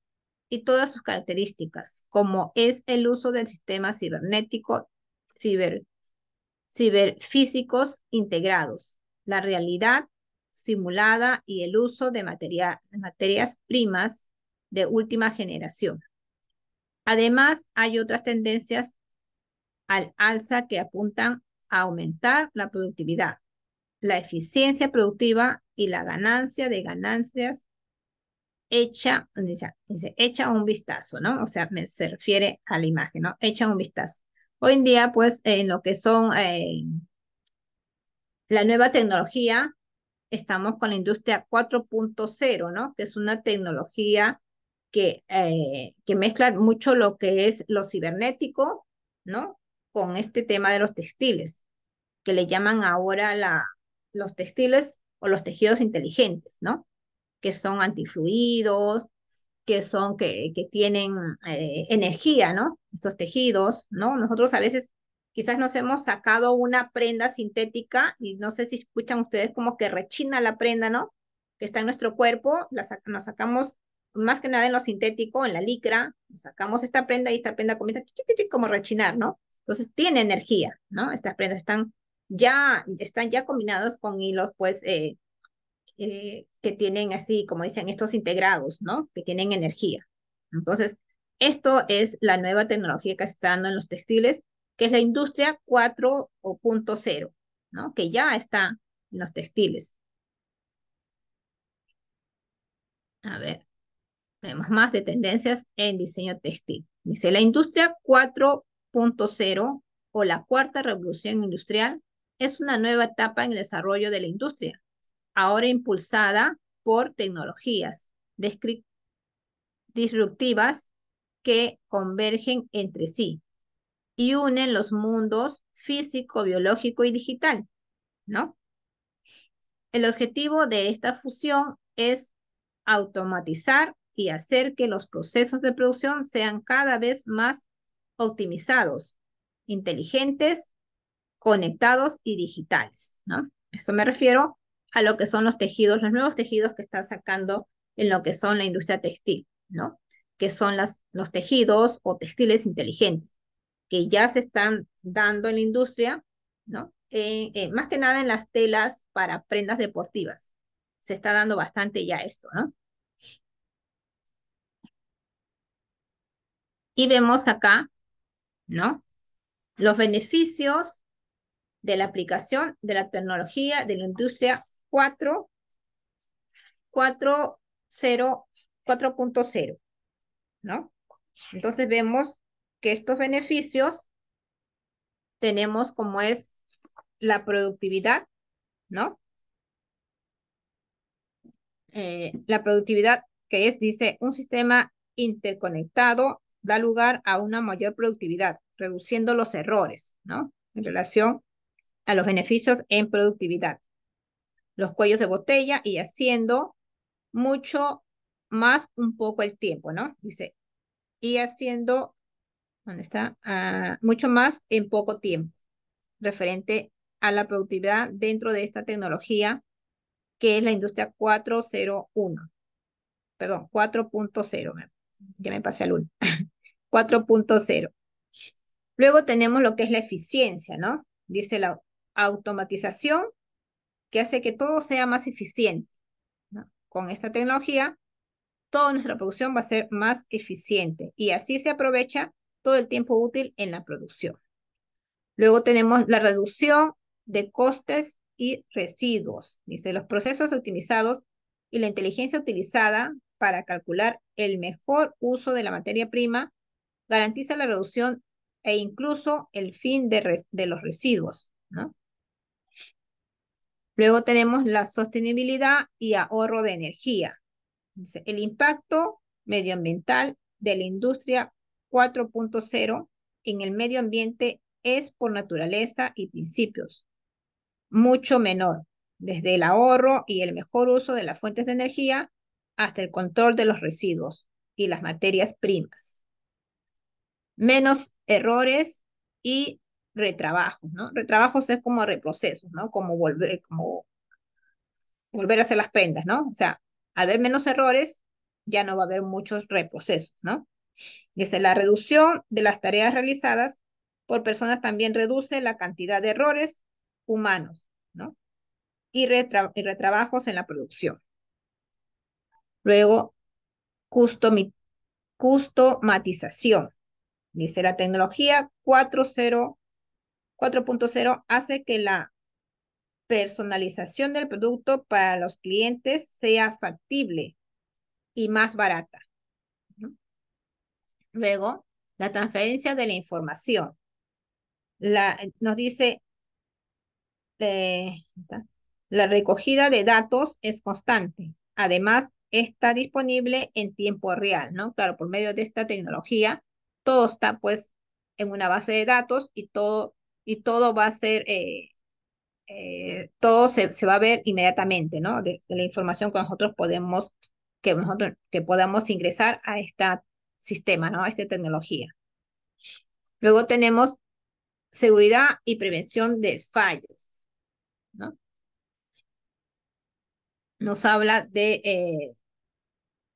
y todas sus características, como es el uso del sistema cibernético, ciber, ciberfísicos integrados, la realidad simulada y el uso de materias primas de última generación. Además, hay otras tendencias al alza que apuntan a aumentar la productividad, la eficiencia productiva y la ganancia de ganancias hecha, un vistazo, ¿no? O sea, se refiere a la imagen, ¿no? Hecha un vistazo. Hoy en día, pues, en lo que son eh, la nueva tecnología, estamos con la industria 4.0, ¿no? Que es una tecnología que, eh, que mezclan mucho lo que es lo cibernético, ¿no? Con este tema de los textiles, que le llaman ahora la, los textiles o los tejidos inteligentes, ¿no? Que son antifluidos, que son, que, que tienen eh, energía, ¿no? Estos tejidos, ¿no? Nosotros a veces quizás nos hemos sacado una prenda sintética y no sé si escuchan ustedes como que rechina la prenda, ¿no? Que está en nuestro cuerpo, la nos sacamos más que nada en lo sintético, en la licra, sacamos esta prenda y esta prenda comienza como rechinar, ¿no? Entonces tiene energía, ¿no? Estas prendas están ya, están ya combinados con hilos, pues, eh, eh, que tienen así, como dicen, estos integrados, ¿no? Que tienen energía. Entonces, esto es la nueva tecnología que se está dando en los textiles, que es la industria 4.0, ¿no? Que ya está en los textiles. A ver tenemos eh, más de tendencias en diseño textil. Dice la industria 4.0 o la cuarta revolución industrial es una nueva etapa en el desarrollo de la industria, ahora impulsada por tecnologías disruptivas que convergen entre sí y unen los mundos físico, biológico y digital, ¿no? El objetivo de esta fusión es automatizar y hacer que los procesos de producción sean cada vez más optimizados, inteligentes, conectados y digitales. ¿no? Eso me refiero a lo que son los tejidos, los nuevos tejidos que están sacando en lo que son la industria textil, ¿no? que son los tejidos o textiles inteligentes, que ya se están dando en la industria, ¿no? Eh, eh, más que nada en las telas para prendas deportivas. Se está dando bastante ya esto, ¿no? Y vemos acá, ¿no? Los beneficios de la aplicación de la tecnología de la industria 4, 4.0, ¿no? Entonces vemos que estos beneficios tenemos como es la productividad, ¿no? Eh, la productividad que es, dice, un sistema interconectado da lugar a una mayor productividad, reduciendo los errores, ¿no? En relación a los beneficios en productividad, los cuellos de botella y haciendo mucho más un poco el tiempo, ¿no? Dice, y haciendo, ¿dónde está? Ah, mucho más en poco tiempo, referente a la productividad dentro de esta tecnología que es la industria 401, perdón, 4.0, ya me pasé al 1. (laughs) 4.0. Luego tenemos lo que es la eficiencia, ¿no? Dice la automatización, que hace que todo sea más eficiente. Con esta tecnología, toda nuestra producción va a ser más eficiente y así se aprovecha todo el tiempo útil en la producción. Luego tenemos la reducción de costes y residuos. Dice, los procesos optimizados y la inteligencia utilizada para calcular el mejor uso de la materia prima garantiza la reducción e incluso el fin de, los residuos. Luego tenemos la sostenibilidad y ahorro de energía. el impacto medioambiental de la industria 4.0 en el medio ambiente es por naturaleza y principios mucho menor, desde el ahorro y el mejor uso de las fuentes de energía hasta el control de los residuos y las materias primas menos errores y retrabajos, ¿no? Retrabajos es como reprocesos, ¿no? Como volver, como volver a hacer las prendas, ¿no? O sea, al ver menos errores, ya no va a haber muchos reprocesos, ¿no? Dice, la reducción de las tareas realizadas por personas también reduce la cantidad de errores humanos, ¿no? Y, y retrabajos en la producción. Luego, customatización. Dice, la tecnología 4.0 hace que la personalización del producto para los clientes sea factible y más barata. Luego, la transferencia de la información. La, nos dice, eh, la recogida de datos es constante. Además, está disponible en tiempo real, ¿no? Claro, por medio de esta tecnología todo está pues en una base de datos y todo, y todo va a ser, eh, eh, todo se, va a ver inmediatamente, ¿no? De, la información que nosotros podemos, que nosotros, que podamos ingresar a este sistema, ¿no? A esta tecnología. Luego tenemos seguridad y prevención de fallos, ¿no? Nos habla de eh,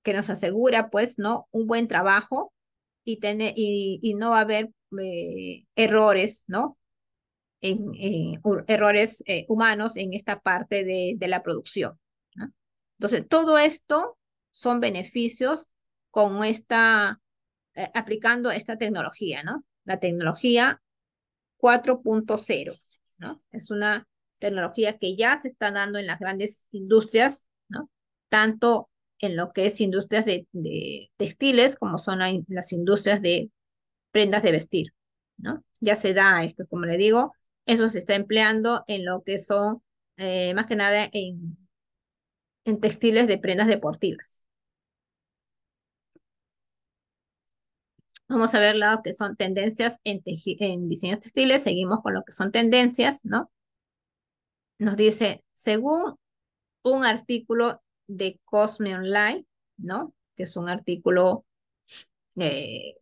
que nos asegura, pues, ¿no? Un buen trabajo y, y, no haber eh, errores, ¿no? En, errores eh, humanos en esta parte de, la producción. Entonces, todo esto son beneficios con esta, eh, aplicando esta tecnología, ¿no? La tecnología 4.0, ¿no? Es una tecnología que ya se está dando en las grandes industrias, ¿no? Tanto en lo que es industrias de, textiles, como son las industrias de prendas de vestir, ¿no? Ya se da esto, como le digo, eso se está empleando en lo que son, eh, más que nada, en, textiles de prendas deportivas. Vamos a ver lo que son tendencias en, en diseños textiles. Seguimos con lo que son tendencias, ¿no? Nos dice, según un artículo de Cosme Online, ¿no? Que es un artículo eh,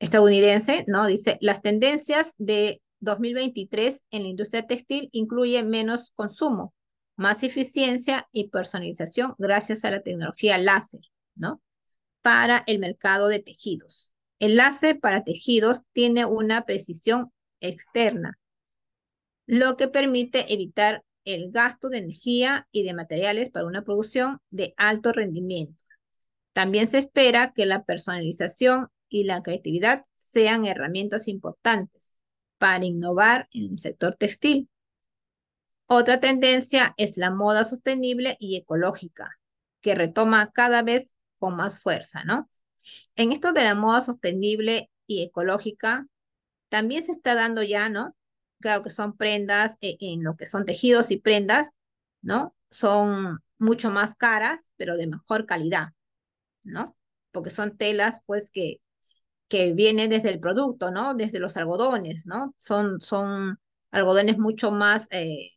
estadounidense, ¿no? Dice, las tendencias de 2023 en la industria textil incluyen menos consumo, más eficiencia y personalización gracias a la tecnología láser, ¿no? Para el mercado de tejidos. El láser para tejidos tiene una precisión externa, lo que permite evitar el gasto de energía y de materiales para una producción de alto rendimiento. También se espera que la personalización y la creatividad sean herramientas importantes para innovar en el sector textil. Otra tendencia es la moda sostenible y ecológica, que retoma cada vez con más fuerza, ¿no? En esto de la moda sostenible y ecológica, también se está dando ya, ¿no? claro que son prendas e, en lo que son tejidos y prendas, ¿no? Son mucho más caras, pero de mejor calidad, ¿no? Porque son telas, pues, que, que vienen desde el producto, ¿no? Desde los algodones, ¿no? Son, son algodones mucho más eh,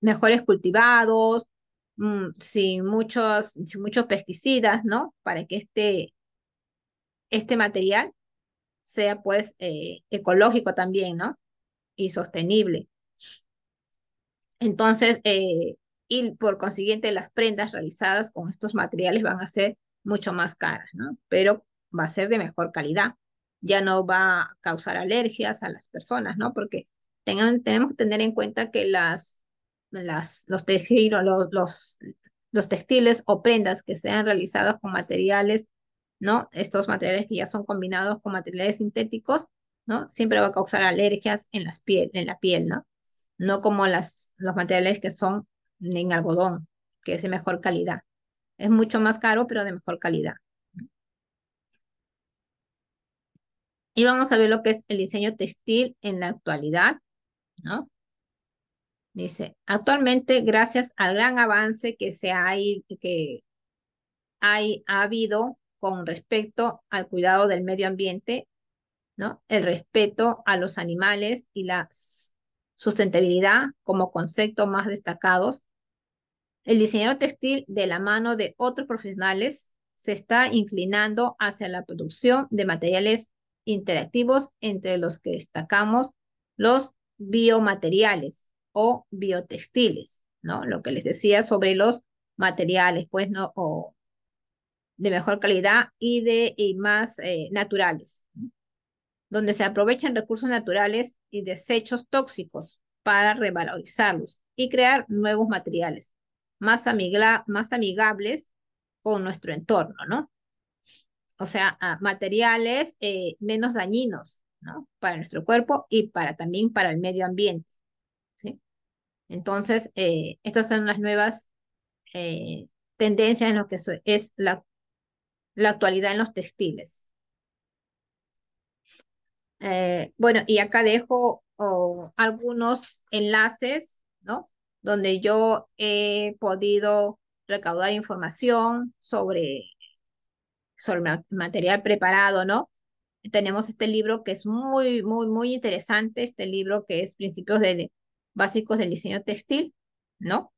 mejores cultivados, mm, sin, muchos, sin muchos pesticidas, ¿no? Para que este, este material sea, pues, eh, ecológico también, ¿no? y sostenible. Entonces, eh, y por consiguiente, las prendas realizadas con estos materiales van a ser mucho más caras, ¿no? Pero va a ser de mejor calidad. Ya no va a causar alergias a las personas, ¿no? Porque tenemos que tener en cuenta que las, las, los, tejidos, los, los, los textiles o prendas que sean realizadas con materiales, ¿no? Estos materiales que ya son combinados con materiales sintéticos, Siempre va a causar alergias en, en la piel, ¿no? No como las, los materiales que son en algodón, que es de mejor calidad. Es mucho más caro, pero de mejor calidad. Y vamos a ver lo que es el diseño textil en la actualidad, ¿no? Dice, actualmente, gracias al gran avance que se ha, que hay, ha habido con respecto al cuidado del medio ambiente, el respeto a los animales y la sustentabilidad como concepto más destacados. El diseñador textil de la mano de otros profesionales se está inclinando hacia la producción de materiales interactivos entre los que destacamos los biomateriales o biotextiles, ¿no? Lo que les decía sobre los materiales, pues, ¿no? O de mejor calidad y de más eh, naturales donde se aprovechan recursos naturales y desechos tóxicos para revalorizarlos y crear nuevos materiales más, más amigables con nuestro entorno, ¿no? O sea, materiales eh, menos dañinos, ¿no? Para nuestro cuerpo y para también para el medio ambiente, ¿sí? Entonces, eh, estas son las nuevas eh, tendencias en lo que es la, la actualidad en los textiles. Eh, bueno, y acá dejo oh, algunos enlaces, ¿no? Donde yo he podido recaudar información sobre, sobre material preparado, ¿no? Tenemos este libro que es muy, muy, muy interesante, este libro que es Principios de, Básicos del Diseño Textil, ¿no?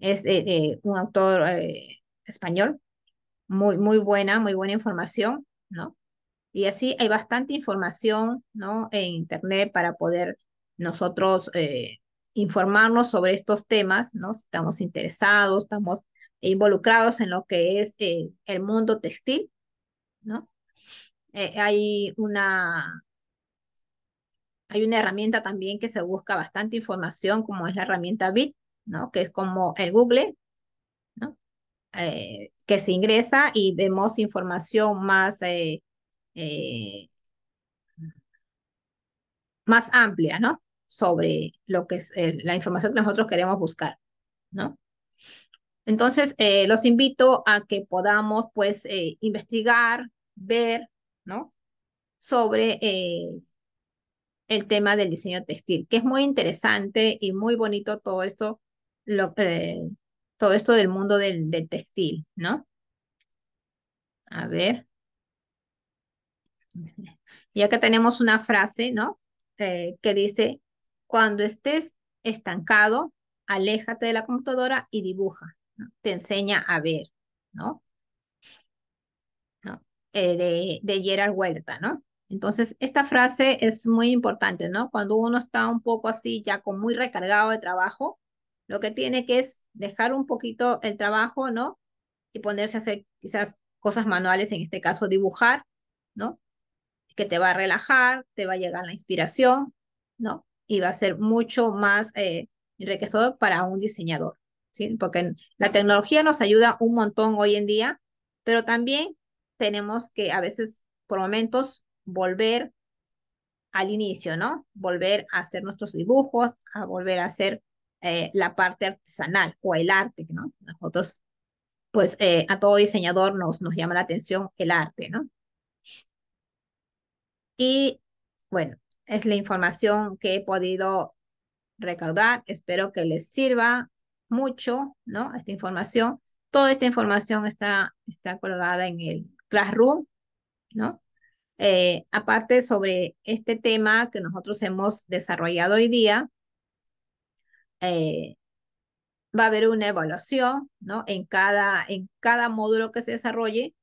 Es de un autor eh, español, muy, muy buena, muy buena información, ¿no? Y así hay bastante información ¿no? en Internet para poder nosotros eh, informarnos sobre estos temas, ¿no? estamos interesados, estamos involucrados en lo que es eh, el mundo textil, ¿no? Eh, hay una hay una herramienta también que se busca bastante información, como es la herramienta BIT, ¿no? que es como el Google, ¿no? que se ingresa y vemos información más eh, más amplia, ¿no? Sobre lo que es la información que nosotros queremos buscar, ¿no? Entonces, eh, los invito a que podamos, pues, eh, investigar, ver, ¿no? Sobre el tema del diseño textil, que es muy interesante y muy bonito todo esto, todo esto del mundo del, del textil, ¿no? A ver. Y acá tenemos una frase, ¿no? Eh, que dice, cuando estés estancado, aléjate de la computadora y dibuja. ¿no? Te enseña a ver, ¿no? Eh, de, de Gerard Huerta, ¿no? Entonces, esta frase es muy importante, ¿no? Cuando uno está un poco así, ya con muy recargado de trabajo, lo que tiene que es dejar un poquito el trabajo, ¿no? Y ponerse a hacer quizás cosas manuales, en este caso dibujar, ¿no? que te va a relajar, te va a llegar la inspiración, ¿no? Y va a ser mucho más eh, enriquecedor para un diseñador, ¿sí? Porque la tecnología nos ayuda un montón hoy en día, pero también tenemos que a veces, por momentos, volver al inicio, ¿no? Volver a hacer nuestros dibujos, a volver a hacer eh, la parte artesanal o el arte, ¿no? Nosotros, pues eh, a todo diseñador nos, nos llama la atención el arte, ¿no? Y bueno, es la información que he podido recaudar. Espero que les sirva mucho, ¿no? Esta información. Toda esta información está, está colgada en el Classroom, ¿no? Eh, aparte sobre este tema que nosotros hemos desarrollado hoy día, eh, va a haber una evaluación, ¿no? En cada, en cada módulo que se desarrolle,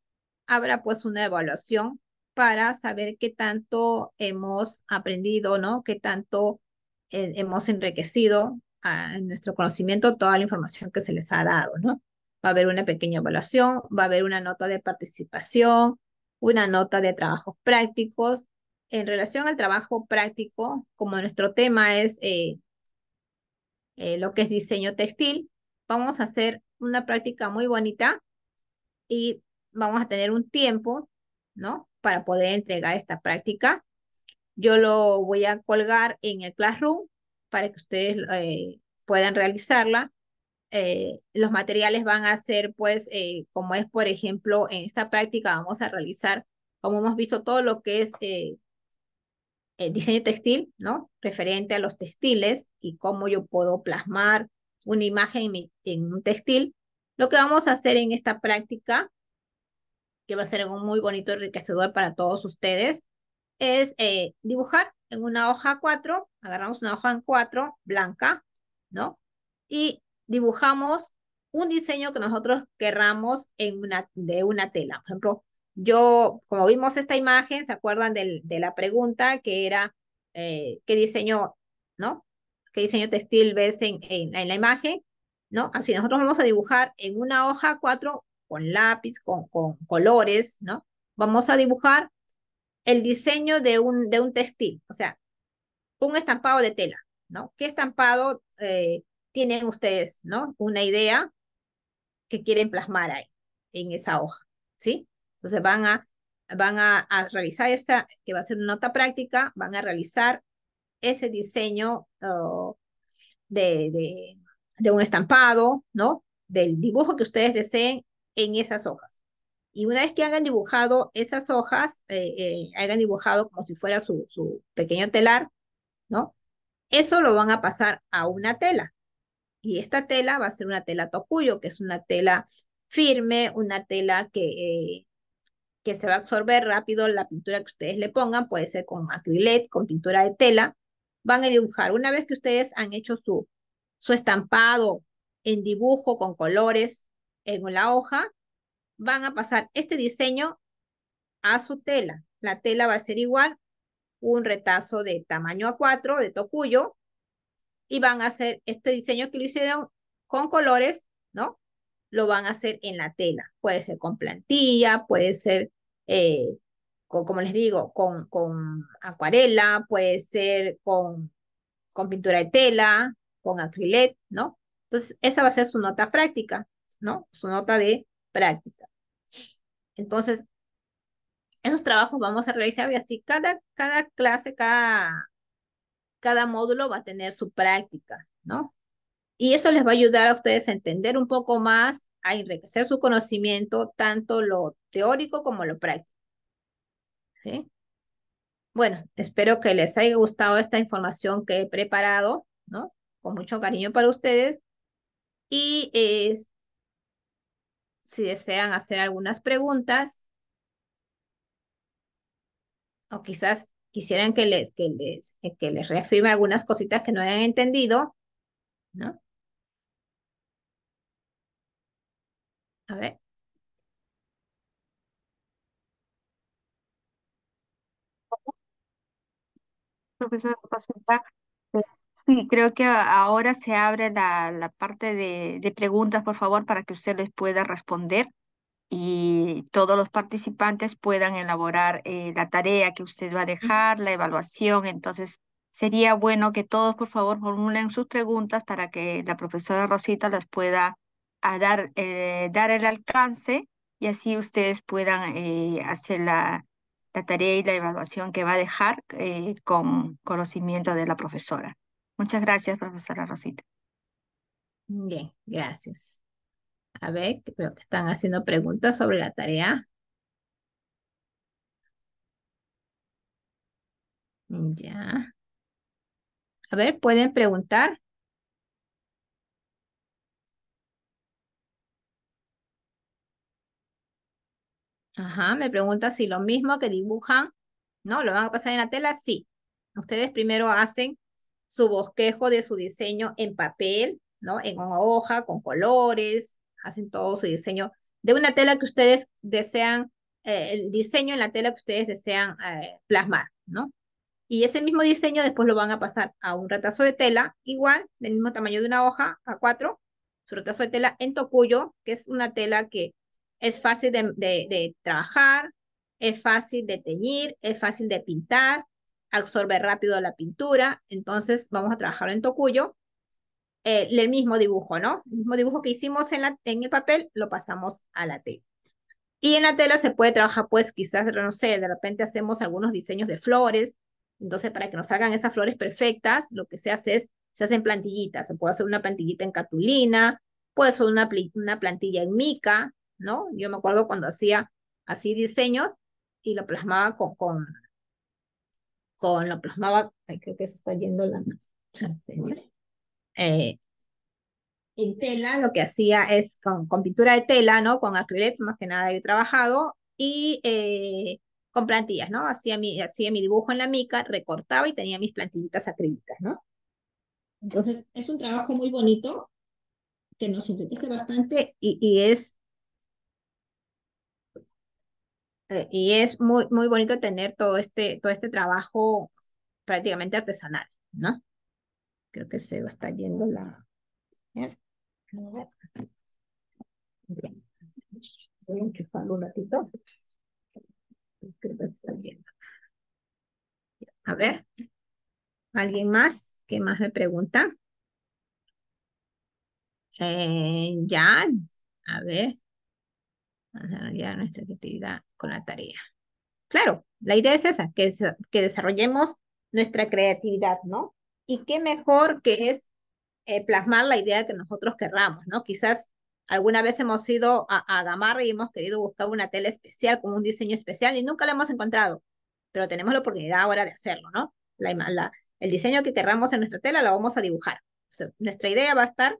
habrá pues una evaluación para saber qué tanto hemos aprendido, ¿no? Qué tanto eh, hemos enriquecido en nuestro conocimiento toda la información que se les ha dado, ¿no? Va a haber una pequeña evaluación, va a haber una nota de participación, una nota de trabajos prácticos. En relación al trabajo práctico, como nuestro tema es eh, eh, lo que es diseño textil, vamos a hacer una práctica muy bonita y vamos a tener un tiempo, ¿no? para poder entregar esta práctica. Yo lo voy a colgar en el Classroom para que ustedes eh, puedan realizarla. Eh, los materiales van a ser, pues, eh, como es, por ejemplo, en esta práctica vamos a realizar, como hemos visto, todo lo que es el diseño textil, ¿no? Referente a los textiles y cómo yo puedo plasmar una imagen en un textil. Lo que vamos a hacer en esta práctica que va a ser algo muy bonito y enriquecedor para todos ustedes, es eh, dibujar en una hoja 4, agarramos una hoja en 4, blanca, ¿no? Y dibujamos un diseño que nosotros querramos en una, de una tela. Por ejemplo, yo, como vimos esta imagen, ¿se acuerdan del, de la pregunta que era eh, qué diseño, ¿no? ¿Qué diseño textil ves en, en, en, la imagen? ¿No? Así nosotros vamos a dibujar en una hoja 4 con lápiz, con, con colores, ¿no? Vamos a dibujar el diseño de un, de un textil, o sea, un estampado de tela, ¿no? ¿Qué estampado eh, tienen ustedes, ¿no? Una idea que quieren plasmar ahí, en esa hoja, ¿sí? Entonces van a, van a, realizar esa, que va a ser una nota práctica, van a realizar ese diseño oh, de, de, de, un estampado, ¿no? Del dibujo que ustedes deseen en esas hojas. Y una vez que hayan dibujado esas hojas, eh, eh, hayan dibujado como si fuera su, su pequeño telar, ¿no? Eso lo van a pasar a una tela. Y esta tela va a ser una tela tocuyo, que es una tela firme, una tela que, eh, que se va a absorber rápido la pintura que ustedes le pongan, puede ser con acrilet, con pintura de tela. Van a dibujar. Una vez que ustedes han hecho su, su estampado en dibujo con colores, en la hoja, van a pasar este diseño a su tela. La tela va a ser igual, un retazo de tamaño A4 de tocuyo, y van a hacer este diseño que lo hicieron con colores, ¿no? Lo van a hacer en la tela. Puede ser con plantilla, puede ser, eh, como les digo, con, con acuarela, puede ser con, con pintura de tela, con acrilet, ¿no? Entonces, esa va a ser su nota práctica. ¿no? Su nota de práctica. Entonces, esos trabajos vamos a realizar y así cada, cada clase, cada, cada módulo va a tener su práctica, ¿no? Y eso les va a ayudar a ustedes a entender un poco más, a enriquecer su conocimiento, tanto lo teórico como lo práctico. ¿Sí? Bueno, espero que les haya gustado esta información que he preparado, ¿no? Con mucho cariño para ustedes. Y es si desean hacer algunas preguntas o quizás quisieran que les, que les, eh, que les reafirme algunas cositas que no hayan entendido, ¿no? A ver. Profesor, Sí, creo que ahora se abre la, la parte de, preguntas, por favor, para que usted les pueda responder y todos los participantes puedan elaborar eh, la tarea que usted va a dejar, la evaluación. Entonces, sería bueno que todos, por favor, formulen sus preguntas para que la profesora Rosita las pueda dar, eh, dar el alcance y así ustedes puedan eh, hacer la, tarea y la evaluación que va a dejar con conocimiento de la profesora. Muchas gracias, profesora Rosita. Bien, gracias. A ver, creo que están haciendo preguntas sobre la tarea. Ya. A ver, ¿pueden preguntar? Ajá, me pregunta si lo mismo que dibujan, ¿no? ¿Lo van a pasar en la tela? Sí. Ustedes primero hacen su bosquejo de su diseño en papel, ¿no? En una hoja, con colores, hacen todo su diseño de una tela que ustedes desean, eh, el diseño en la tela que ustedes desean eh, plasmar, ¿no? Y ese mismo diseño después lo van a pasar a un retazo de tela, igual, del mismo tamaño de una hoja, a cuatro, su retazo de tela en tocuyo, que es una tela que es fácil de, de, de trabajar, es fácil de teñir, es fácil de pintar, absorbe rápido la pintura, entonces vamos a trabajar en tocuyo. Eh, el mismo dibujo, ¿no? El mismo dibujo que hicimos en, la, en el papel lo pasamos a la tela. Y en la tela se puede trabajar, pues quizás, no sé, de repente hacemos algunos diseños de flores, entonces para que nos salgan esas flores perfectas, lo que se hace es, se hacen plantillitas, se puede hacer una plantillita en cartulina, puede ser una, una plantilla en mica, ¿no? Yo me acuerdo cuando hacía así diseños y lo plasmaba con, con con lo plasmaba creo que se está yendo la eh, en tela lo que hacía es con, pintura de tela, ¿no? Con acrílico, más que nada he trabajado y eh, con plantillas, ¿no? Hacía mi, hacía mi dibujo en la mica, recortaba y tenía mis plantillitas acrílicas, ¿no? Entonces es un trabajo muy bonito que nos enriquece bastante y es Eh, y es muy, muy bonito tener todo este, todo este trabajo prácticamente artesanal, ¿no? Creo que se va a estar viendo la... ¿eh? a ver. ¿Alguien más? ¿Qué más me pregunta? Eh, ya. A ver desarrollar nuestra creatividad con la tarea. Claro, la idea es esa, que, que desarrollemos nuestra creatividad, ¿no? Y qué mejor que es eh, plasmar la idea que nosotros querramos, ¿no? Quizás alguna vez hemos ido a, a y hemos querido buscar una tela especial como un diseño especial y nunca la hemos encontrado, pero tenemos la oportunidad ahora de hacerlo, ¿no? La, el diseño que querramos en nuestra tela lo vamos a dibujar. O sea, nuestra idea va a estar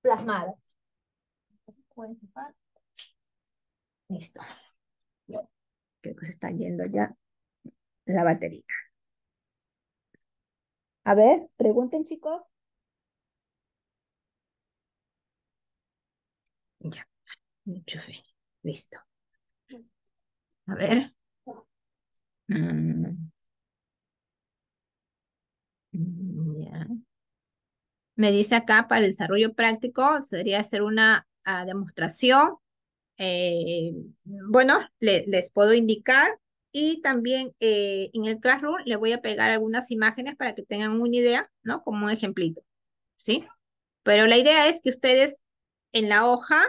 plasmada. Listo. Creo que se está yendo ya la batería. A ver, pregunten, chicos. Ya, mucho fe. Listo. A ver. Mm. Mm, Me dice acá, para el desarrollo práctico, sería hacer una ah, demostración eh, bueno, les puedo indicar y también eh, en el Classroom le voy a pegar algunas imágenes para que tengan una idea, ¿no? Como un ejemplito, ¿sí? Pero la idea es que ustedes en la hoja,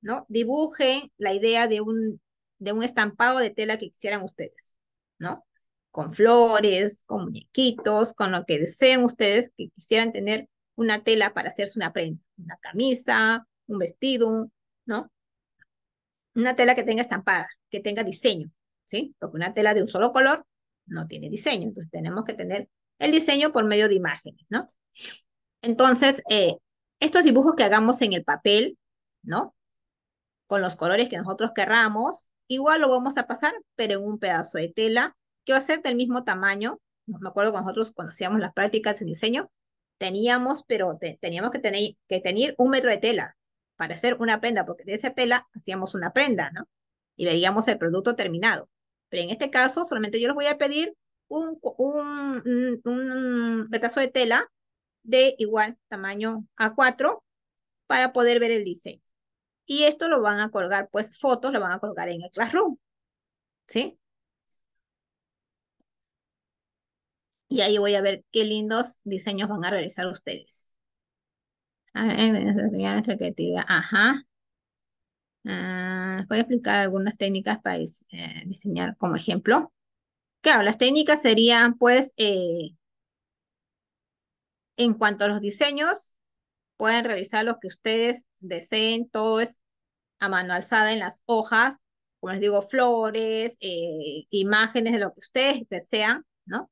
¿no? Dibujen la idea de un, de un estampado de tela que quisieran ustedes, ¿no? Con flores, con muñequitos, con lo que deseen ustedes que quisieran tener una tela para hacerse una prenda, una camisa, un vestido, ¿no? Una tela que tenga estampada, que tenga diseño, ¿sí? Porque una tela de un solo color no tiene diseño, entonces tenemos que tener el diseño por medio de imágenes, ¿no? Entonces, eh, estos dibujos que hagamos en el papel, ¿no? Con los colores que nosotros querramos, igual lo vamos a pasar, pero en un pedazo de tela que va a ser del mismo tamaño. No me acuerdo que nosotros cuando hacíamos las prácticas en diseño, teníamos, pero teníamos que tener, que tener un metro de tela, para hacer una prenda, porque de esa tela hacíamos una prenda, ¿no? Y veíamos el producto terminado. Pero en este caso, solamente yo les voy a pedir un, un, retazo de tela de igual tamaño a cuatro para poder ver el diseño. Y esto lo van a colgar, pues fotos lo van a colgar en el Classroom. ¿Sí? Y ahí voy a ver qué lindos diseños van a realizar ustedes. Ah, a nuestra creatividad. Ajá. Ah, voy a explicar algunas técnicas para eh, diseñar como ejemplo. Claro, las técnicas serían pues eh, en cuanto a los diseños, pueden realizar lo que ustedes deseen, todo es a mano alzada en las hojas, como les digo, flores, eh, imágenes de lo que ustedes desean, ¿no?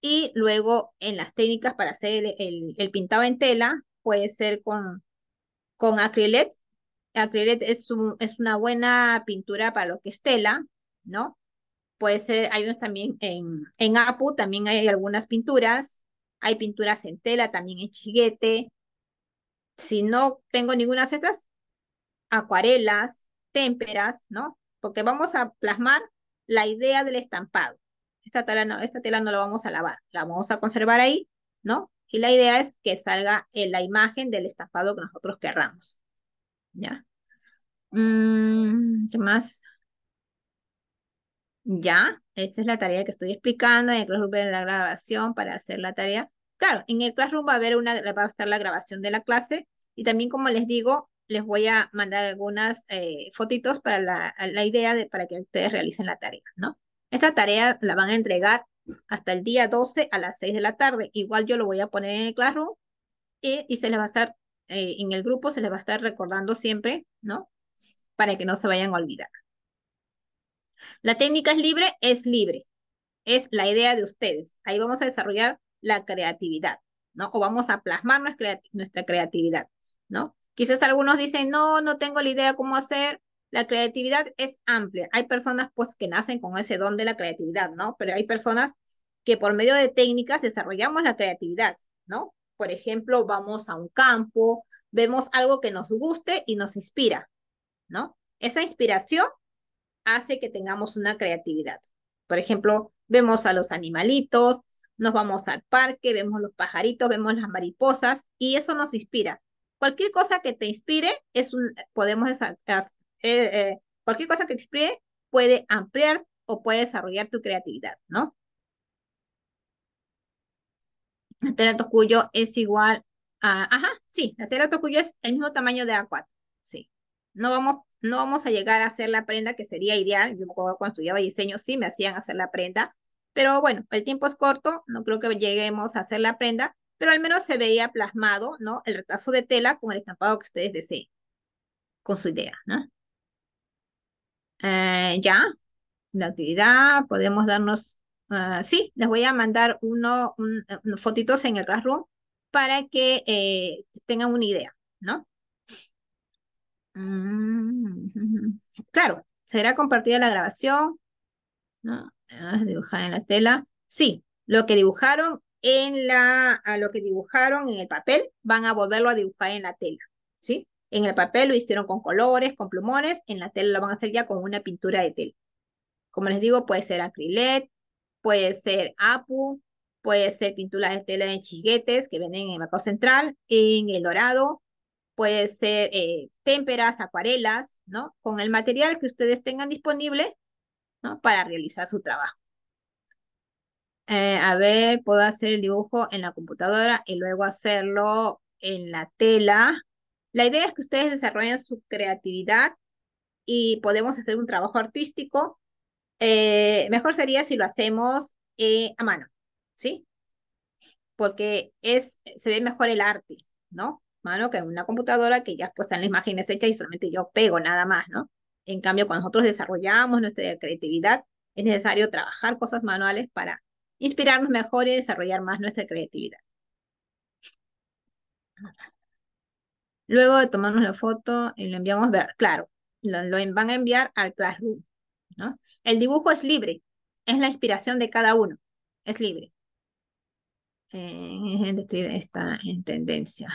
Y luego en las técnicas para hacer el pintado en tela, puede ser con, con acrilet es, un, es una buena pintura para lo que es tela, ¿no? Puede ser, hay unos también en, en Apu, también hay algunas pinturas. Hay pinturas en tela, también en chiguete. Si no tengo ninguna de estas, acuarelas, témperas, ¿no? Porque vamos a plasmar la idea del estampado. Esta tela no, esta tela no la vamos a lavar, la vamos a conservar ahí, ¿no? y la idea es que salga en la imagen del estampado que nosotros querramos. ¿Ya? Mm, ¿Qué más? Ya, esta es la tarea que estoy explicando en el Classroom en la grabación para hacer la tarea. Claro, en el Classroom va a haber una, va a estar la grabación de la clase y también como les digo, les voy a mandar algunas eh, fotitos para la, la idea de para que ustedes realicen la tarea, ¿no? Esta tarea la van a entregar hasta el día 12 a las 6 de la tarde. Igual yo lo voy a poner en el Classroom y, se les va a estar, eh, en el grupo se les va a estar recordando siempre, ¿no? Para que no se vayan a olvidar. La técnica es libre, es libre. Es la idea de ustedes. Ahí vamos a desarrollar la creatividad, ¿no? O vamos a plasmar nuestra, nuestra creatividad, ¿no? Quizás algunos dicen, no, no tengo la idea cómo hacer, la creatividad es amplia. Hay personas pues que nacen con ese don de la creatividad, ¿no? Pero hay personas que por medio de técnicas desarrollamos la creatividad, ¿no? Por ejemplo, vamos a un campo, vemos algo que nos guste y nos inspira, ¿no? Esa inspiración hace que tengamos una creatividad. Por ejemplo, vemos a los animalitos, nos vamos al parque, vemos los pajaritos, vemos las mariposas y eso nos inspira. Cualquier cosa que te inspire, es un, podemos eh, eh, cualquier cosa que explique puede ampliar o puede desarrollar tu creatividad, ¿no? La tela tocuyo es igual a, ajá, sí, la tela tocuyo es el mismo tamaño de A4, sí. No vamos, no vamos a llegar a hacer la prenda, que sería ideal. Yo cuando estudiaba diseño sí me hacían hacer la prenda, pero bueno, el tiempo es corto, no creo que lleguemos a hacer la prenda, pero al menos se veía plasmado, ¿no? El retazo de tela con el estampado que ustedes deseen, con su idea, ¿no? Eh, ya, la actividad, podemos darnos, ah, sí, les voy a mandar uno, fotitos en el Classroom para que eh, tengan una idea, ¿no? Mm, (laughs) claro, será compartida la grabación, ¿no? Dibujar en la tela. Sí, lo que dibujaron en la, a lo que dibujaron en el papel, van a volverlo a dibujar en la tela, ¿sí? En el papel lo hicieron con colores, con plumones, en la tela lo van a hacer ya con una pintura de tela. Como les digo, puede ser acrilet, puede ser apu, puede ser pinturas de tela de chiguetes que venden en el mercado Central, en El Dorado, puede ser eh, témperas, acuarelas, ¿no? Con el material que ustedes tengan disponible, ¿no? Para realizar su trabajo. Eh, a ver, puedo hacer el dibujo en la computadora y luego hacerlo en la tela la idea es que ustedes desarrollen su creatividad y podemos hacer un trabajo artístico. Eh, mejor sería si lo hacemos eh, a mano, ¿sí? Porque es, se ve mejor el arte, ¿no? Mano que en una computadora que ya pues están las imágenes hechas y solamente yo pego nada más, ¿no? En cambio, cuando nosotros desarrollamos nuestra creatividad, es necesario trabajar cosas manuales para inspirarnos mejor y desarrollar más nuestra creatividad. Luego de tomarnos la foto y eh, lo enviamos, claro, lo, van a enviar al Classroom. ¿no? El dibujo es libre, es la inspiración de cada uno, es libre. Eh, está en tendencia.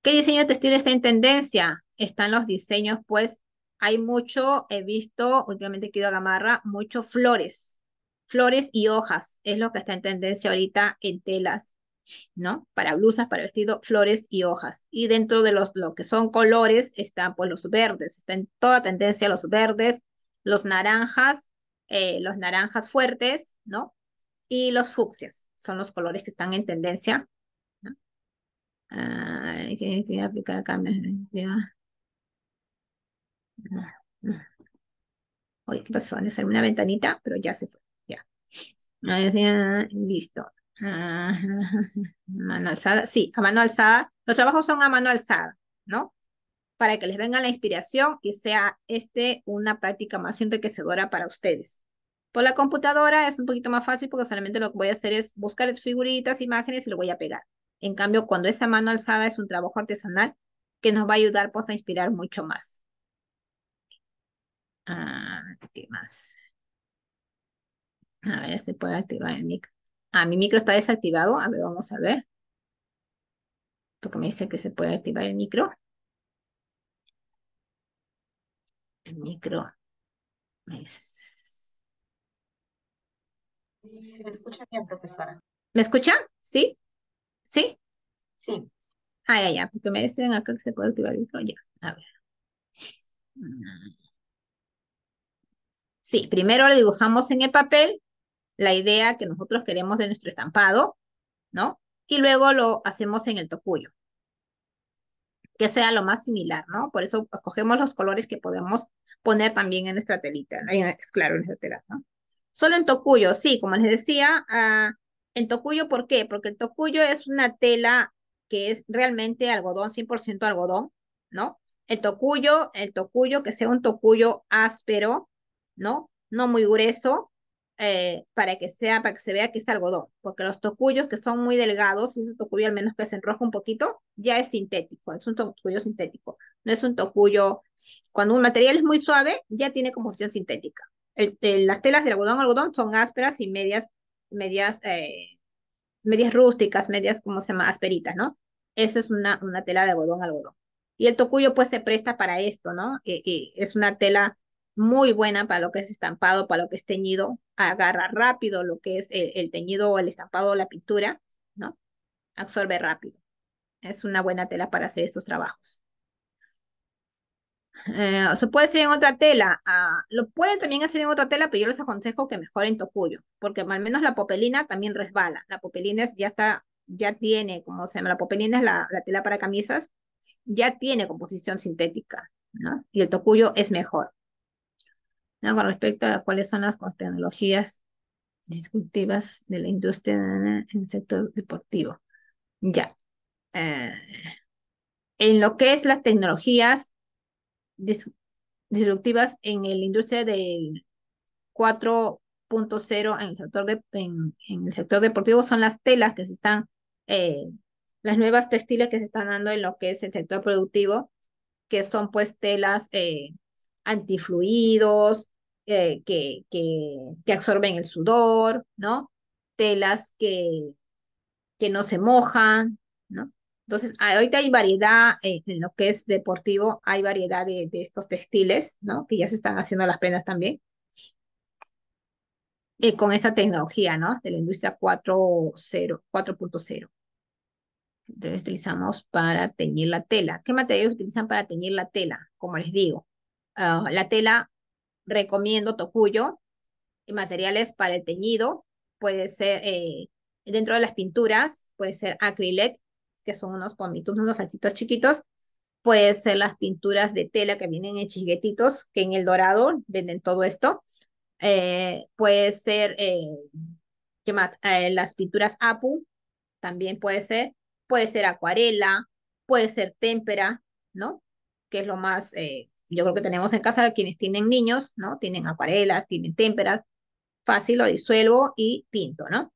¿Qué diseño textil está en tendencia? Están los diseños, pues hay mucho, he visto, últimamente a gamarra, mucho flores, flores y hojas, es lo que está en tendencia ahorita en telas ¿no? Para blusas, para vestido, flores y hojas. Y dentro de los, lo que son colores están pues los verdes, está en toda tendencia los verdes, los naranjas, eh, los naranjas fuertes, ¿no? Y los fucsias, son los colores que están en tendencia. ¿no? que, aplicar cambios. Oye, ¿qué pasó? Me salió una ventanita? Pero ya se fue. Ya. Listo. Ah, (laughs) mano alzada, sí, a mano alzada. Los trabajos son a mano alzada, ¿no? Para que les venga la inspiración y sea este una práctica más enriquecedora para ustedes. Por la computadora es un poquito más fácil porque solamente lo que voy a hacer es buscar figuritas, imágenes y lo voy a pegar. En cambio, cuando esa mano alzada es un trabajo artesanal que nos va a ayudar pues, a inspirar mucho más. Ah, ¿qué más? A ver si puedo activar el micro. Ah, mi micro está desactivado. A ver, vamos a ver. Porque me dice que se puede activar el micro. El micro es... me escucha bien, profesora. ¿Me escucha? ¿Sí? ¿Sí? Sí. Ah, ya, ya, porque me dicen acá que se puede activar el micro. Ya, a ver. Mm. Sí, primero lo dibujamos en el papel la idea que nosotros queremos de nuestro estampado, ¿no? Y luego lo hacemos en el tocuyo, que sea lo más similar, ¿no? Por eso escogemos los colores que podemos poner también en nuestra telita, ¿no? claro, en nuestra tela, ¿no? Solo en tocuyo, sí, como les decía, ah, en tocuyo, ¿por qué? Porque el tocuyo es una tela que es realmente algodón, 100% algodón, ¿no? El tocuyo, el tocuyo, que sea un tocuyo áspero, ¿no? No muy grueso, eh, para que sea, para que se vea que es algodón, porque los tocuyos que son muy delgados, y ese tocuyo al menos que se enroja un poquito, ya es sintético, es un tocuyo sintético, no es un tocuyo, cuando un material es muy suave, ya tiene composición sintética. las telas de algodón algodón son ásperas y medias, medias, eh, medias rústicas, medias, como se llama? Asperitas, ¿no? Eso es una, una tela de algodón algodón. Y el tocuyo pues se presta para esto, ¿no? Eh, es una tela muy buena para lo que es estampado, para lo que es teñido, agarra rápido lo que es el, teñido o el estampado o la pintura, ¿no? Absorbe rápido. Es una buena tela para hacer estos trabajos. Eh, se puede hacer en otra tela. Ah, lo pueden también hacer en otra tela, pero yo les aconsejo que mejoren tocuyo, porque al menos la popelina también resbala. La popelina ya está, ya tiene, como se llama, la popelina es la tela para camisas, ya tiene composición sintética, ¿no? Y el tocuyo es mejor con respecto a cuáles son las tecnologías disruptivas de la industria en el sector deportivo. Ya. Eh, en lo que es las tecnologías disruptivas en la industria del 4.0 en, el sector de, en, el sector deportivo son las telas que se están, eh, las nuevas textiles que se están dando en lo que es el sector productivo, que son pues telas eh, antifluidos eh, que, que, que, absorben el sudor, ¿no? Telas que, que no se mojan, ¿no? Entonces, ahorita hay variedad eh, en lo que es deportivo, hay variedad de, estos textiles, ¿no? Que ya se están haciendo las prendas también. Eh, con esta tecnología, ¿no? De la industria 4.0. Entonces utilizamos para teñir la tela. ¿Qué materiales utilizan para teñir la tela? Como les digo, Ah, la tela, recomiendo tocuyo, y materiales para el teñido, puede ser eh, dentro de las pinturas, puede ser acrilet que son unos pomitos, unos faltitos chiquitos, puede ser las pinturas de tela que vienen en chiquetitos, que en El Dorado venden todo esto, eh, puede ser, eh, ¿qué más? las pinturas APU, también puede ser, puede ser acuarela, puede ser témpera, ¿no? Que es lo más yo creo que tenemos en casa quienes tienen niños, ¿no? Tienen acuarelas, tienen témperas, fácil, lo disuelvo y pinto, ¿no?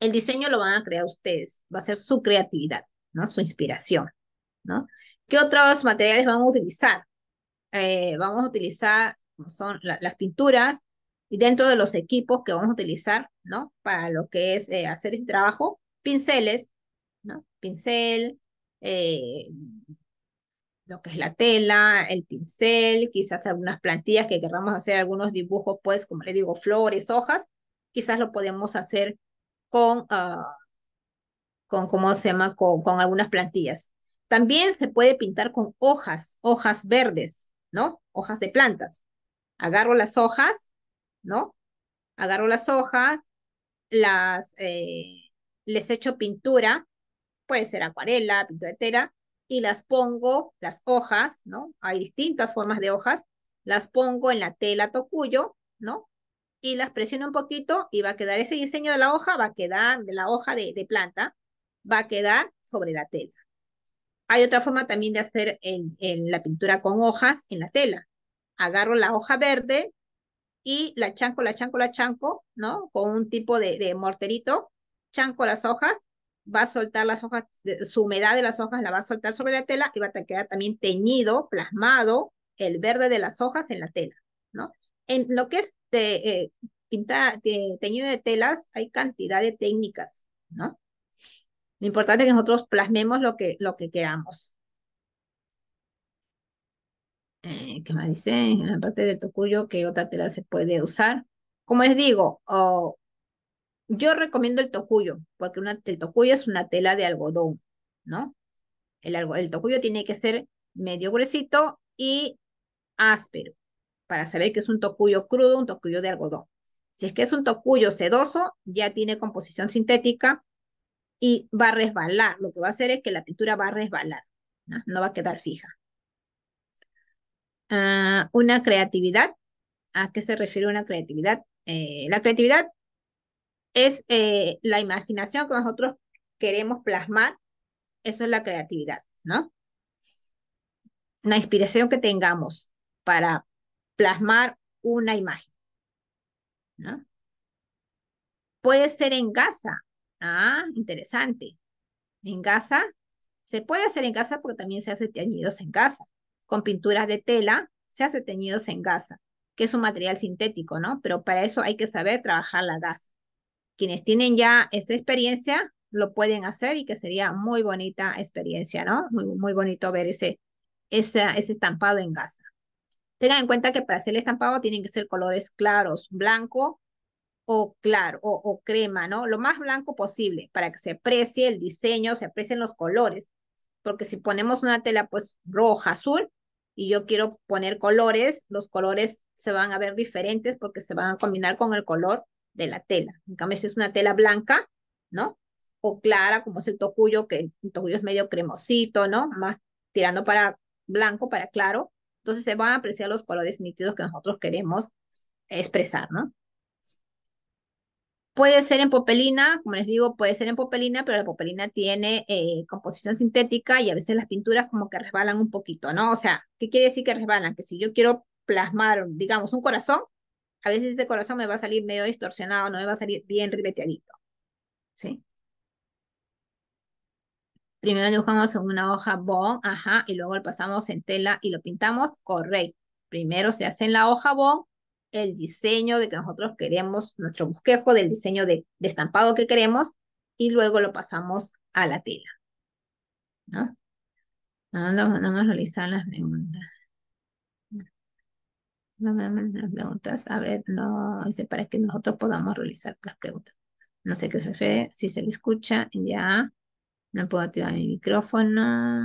El diseño lo van a crear ustedes, va a ser su creatividad, ¿no? Su inspiración, ¿no? ¿Qué otros materiales vamos a utilizar? Eh, vamos a utilizar, como son las pinturas, y dentro de los equipos que vamos a utilizar, ¿no? Para lo que es eh, hacer este trabajo, pinceles, ¿no? Pincel, eh, lo que es la tela, el pincel, quizás algunas plantillas que querramos hacer algunos dibujos, pues, como le digo, flores, hojas, quizás lo podemos hacer con, ah, con ¿cómo se llama? Con, algunas plantillas. También se puede pintar con hojas, hojas verdes, ¿no? Hojas de plantas. Agarro las hojas, ¿no? Agarro las hojas, las, eh, les echo pintura, puede ser acuarela, pintura de y las pongo, las hojas, ¿no? Hay distintas formas de hojas, las pongo en la tela tocuyo, ¿no? Y las presiono un poquito y va a quedar ese diseño de la hoja, va a quedar de la hoja de, planta, va a quedar sobre la tela. Hay otra forma también de hacer en, la pintura con hojas en la tela. Agarro la hoja verde y la chanco, la chanco, la chanco, ¿no? Con un tipo de, de morterito, chanco las hojas va a soltar las hojas, su humedad de las hojas la va a soltar sobre la tela y va a quedar también teñido, plasmado el verde de las hojas en la tela, ¿no? En lo que es de, eh, teñido de telas hay cantidad de técnicas, ¿no? Lo importante es que nosotros plasmemos lo que, lo que queramos. Eh, ¿Qué más dice? En la parte del tocuyo, ¿qué otra tela se puede usar? Como les digo, o yo recomiendo el tocuyo, porque el tocuyo es una tela de algodón, ¿no? El, el tocuyo tiene que ser medio gruesito y áspero, para saber que es un tocuyo crudo, un tocuyo de algodón. Si es que es un tocuyo sedoso, ya tiene composición sintética y va a resbalar. Lo que va a hacer es que la pintura va a resbalar, no, va a quedar fija. Ah, una creatividad. ¿A qué se refiere una creatividad? Eh, la creatividad es eh, la imaginación que nosotros queremos plasmar, eso es la creatividad, ¿no? La inspiración que tengamos para plasmar una imagen, ¿no? Puede ser en gasa. ah, interesante. En gasa. se puede hacer en gasa porque también se hace teñidos en gasa. con pinturas de tela, se hace teñidos en gasa, que es un material sintético, ¿no? Pero para eso hay que saber trabajar la gasa quienes tienen ya esa experiencia lo pueden hacer y que sería muy bonita experiencia, ¿no? Muy, bonito ver ese, ese estampado en gasa. Tengan en cuenta que para hacer el estampado tienen que ser colores claros, blanco o claro o, o crema, ¿no? Lo más blanco posible para que se aprecie el diseño, se aprecien los colores. Porque si ponemos una tela pues roja, azul, y yo quiero poner colores, los colores se van a ver diferentes porque se van a combinar con el color de la tela. En cambio, si es una tela blanca, ¿no? O clara, como es el tocuyo, que el tocuyo es medio cremosito, ¿no? Más tirando para blanco, para claro. Entonces se van a apreciar los colores nítidos que nosotros queremos expresar, ¿no? Puede ser en popelina, como les digo, puede ser en popelina, pero la popelina tiene eh, composición sintética y a veces las pinturas como que resbalan un poquito, ¿no? O sea, ¿qué quiere decir que resbalan? Que si yo quiero plasmar, digamos, un corazón, a veces ese corazón me va a salir medio distorsionado, no me va a salir bien ribeteadito. ¿Sí? Primero dibujamos en una hoja bon, ajá, y luego lo pasamos en tela y lo pintamos, correcto. Primero se hace en la hoja bon el diseño de que nosotros queremos, nuestro bosquejo del diseño de, estampado que queremos, y luego lo pasamos a la tela. ¿No? vamos a realizar las preguntas no me las preguntas. A ver, no, dice para que nosotros podamos realizar las preguntas. No sé qué se ve, si se le escucha, ya. No puedo activar mi micrófono.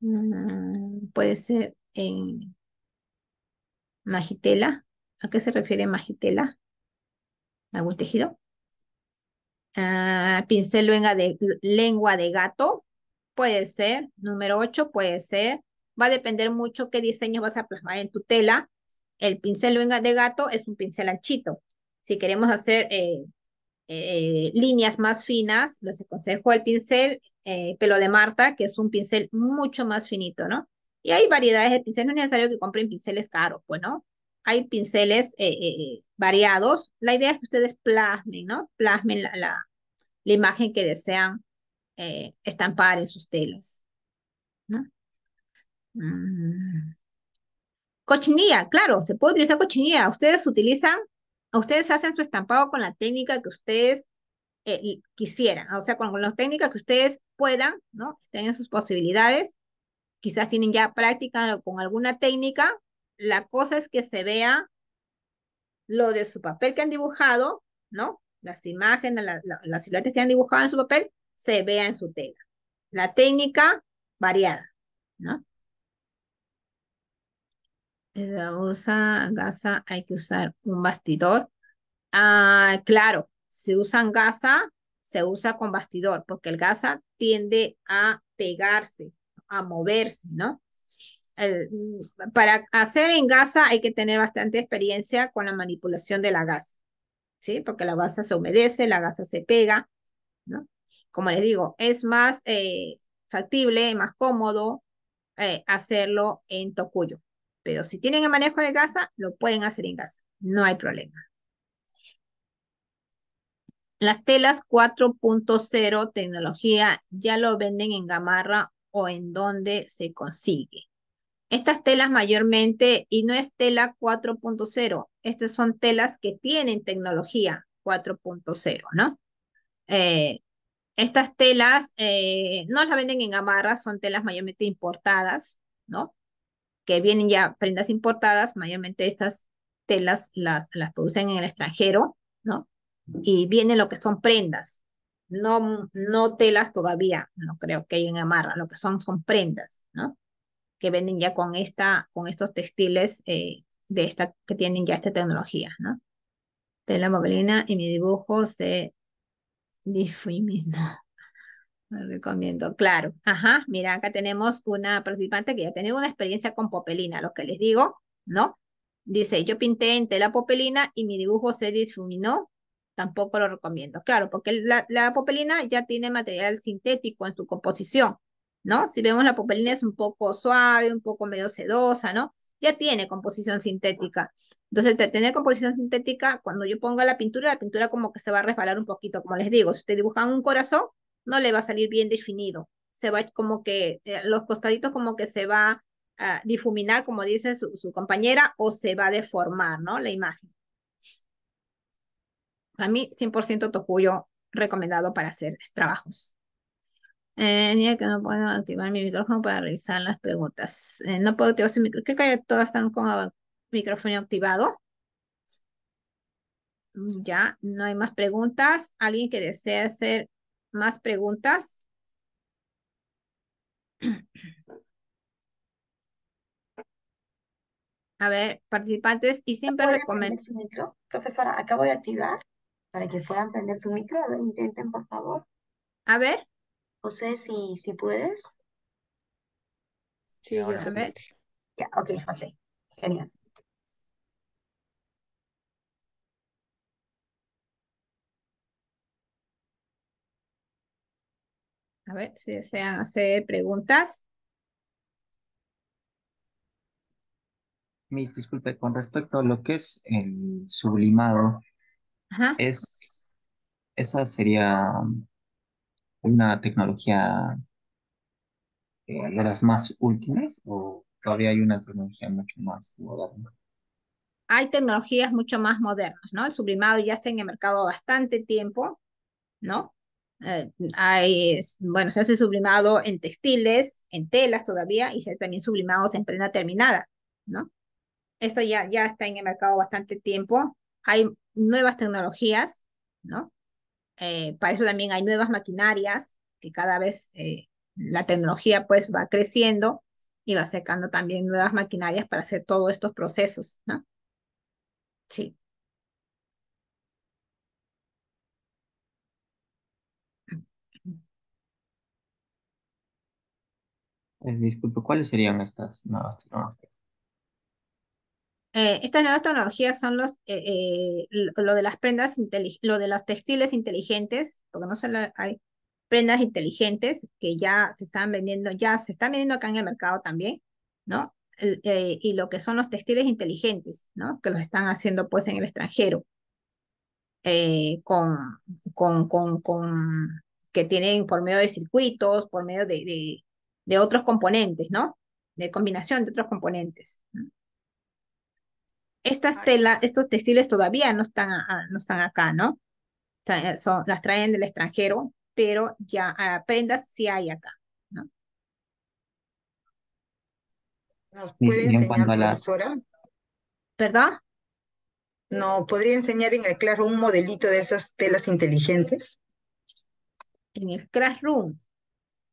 Mm, puede ser en magitela. ¿A qué se refiere magitela? ¿Algún tejido? Ah, pincel lengua de, lengua de gato. Puede ser. Número 8 puede ser. Va a depender mucho qué diseño vas a plasmar en tu tela. El pincel de gato es un pincel anchito. Si queremos hacer eh, eh, líneas más finas, les aconsejo el pincel eh, pelo de Marta, que es un pincel mucho más finito, ¿no? Y hay variedades de pinceles, no es necesario que compren pinceles caros, pues, ¿no? Hay pinceles variados. La idea es que ustedes plasmen, ¿no? Plasmen la imagen que desean eh, estampar en sus telas. Mm. Cochinilla, claro, se puede utilizar cochinilla. Ustedes utilizan, ustedes hacen su estampado con la técnica que ustedes eh, quisieran, o sea, con, las técnicas que ustedes puedan, ¿no? Estén sus posibilidades. Quizás tienen ya práctica con alguna técnica. La cosa es que se vea lo de su papel que han dibujado, ¿no? Las imágenes, las siluetas que han dibujado en su papel se vea en su tela. La técnica variada, ¿no? usa gasa, hay que usar un bastidor. Ah, claro, si usan gasa, se usa con bastidor, porque el gasa tiende a pegarse, a moverse, ¿no? para hacer en gasa hay que tener bastante experiencia con la manipulación de la gasa, ¿sí? Porque la gasa se humedece, la gasa se pega, ¿no? como les digo, es más eh, factible, más cómodo eh, hacerlo en Tocuyo. Pero si tienen el manejo de casa, lo pueden hacer en casa. No hay problema. Las telas 4.0 tecnología ya lo venden en Gamarra o en donde se consigue. Estas telas mayormente, y no es tela 4.0, estas son telas que tienen tecnología 4.0, ¿no? Eh, estas telas eh, no las venden en amarras, son telas mayormente importadas, ¿no? Que vienen ya prendas importadas, mayormente estas telas las, las producen en el extranjero, ¿no? Y vienen lo que son prendas, no, no telas todavía, no creo que hay en amarra. lo que son son prendas, ¿no? Que venden ya con, esta, con estos textiles eh, de esta, que tienen ya esta tecnología, ¿no? Tela bobelina y mi dibujo se (laughs) No Lo recomiendo, claro. Ajá, mira, acá tenemos una participante que ya ha tenido una experiencia con popelina, lo que les digo, ¿no? Dice, yo pinté en tela popelina y mi dibujo se difuminó. Tampoco lo recomiendo. Claro, porque la popelina ya tiene material sintético en su composición, ¿no? Si vemos la popelina es un poco suave, un poco medio sedosa, ¿no? ya tiene composición sintética. Entonces, de tener composición sintética, cuando yo ponga la pintura, la pintura como que se va a resbalar un poquito, como les digo, si te dibujan un corazón, no le va a salir bien definido, se va como que, eh, los costaditos como que se va a difuminar, como dice su, compañera, o se va a deformar, ¿no? La imagen. A mí, 100% tocuyo recomendado para hacer trabajos. Eh, que no puedo activar mi micrófono para realizar las preguntas. Eh, no puedo activar su micrófono. Creo que ya todas están con el micrófono activado. Mm, ya, no hay más preguntas. ¿Alguien que desee hacer más preguntas? (clears throat) A ver, participantes, y siempre recomiendo. Profesora, acabo de activar para que puedan prender su micro. intenten, por favor. A ver. José, si, si puedes. Sí, ahora Ya, ok, José. Genial. A ver si desean hacer preguntas. Mis, disculpe, con respecto a lo que es el sublimado, es esa sería una tecnología eh, de las más últimas o todavía hay una tecnología mucho más moderna? Hay tecnologías mucho más modernas, ¿no? El sublimado ya está en el mercado bastante tiempo, ¿no? Eh, hay, bueno, se hace sublimado en textiles, en telas todavía, y se hace también sublimados en prenda terminada, ¿no? Esto ya, ya está en el mercado bastante tiempo. Hay nuevas tecnologías, ¿no? Eh, para eso también hay nuevas maquinarias que cada vez eh, la tecnología pues va creciendo y va sacando también nuevas maquinarias para hacer todos estos procesos, ¿no? Sí. Disculpe, ¿cuáles serían estas nuevas tecnologías? Eh, estas nuevas tecnologías son los, eh, eh, lo de las prendas, lo de los textiles inteligentes, porque no solo hay prendas inteligentes que ya se están vendiendo, ya se están vendiendo acá en el mercado también, ¿no? y lo que son los textiles inteligentes, ¿no? Que los están haciendo pues en el extranjero, con, con, con, con, que tienen por medio de circuitos, por medio de, de, de otros componentes, ¿no? De combinación de otros componentes. ¿no? estas telas, estos textiles todavía no están, no están acá, ¿no? Eh, son, las traen del extranjero, pero ya prendas sí hay acá, ¿no? ¿Nos puede enseñar, la... profesora? ¿Perdón? ¿No podría enseñar en el Classroom un modelito de esas telas inteligentes? En el Classroom.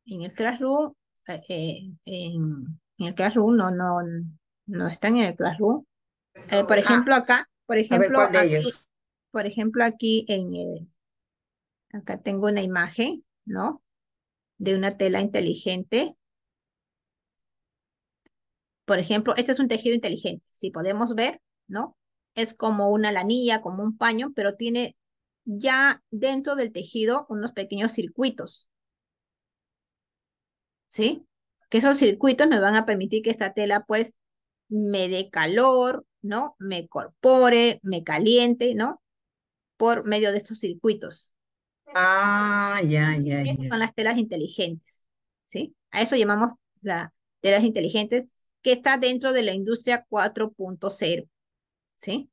En el Classroom, eh, eh, en, el Classroom no, no, no están en el Classroom. Eh, por ah. ejemplo, acá, por ejemplo, aquí, por ejemplo, aquí en eh, acá tengo una imagen, ¿no? De una tela inteligente. Por ejemplo, este es un tejido inteligente. Si podemos ver, ¿no? Es como una lanilla, como un paño, pero tiene ya dentro del tejido unos pequeños circuitos. ¿Sí? Que esos circuitos me van a permitir que esta tela pues me dé calor, ¿no? Me corpore, me caliente, ¿no? Por medio de estos circuitos. Ah, ya, ya, ya. son las telas inteligentes, ¿sí? A eso llamamos las telas inteligentes que está dentro de la industria 4.0, ¿sí?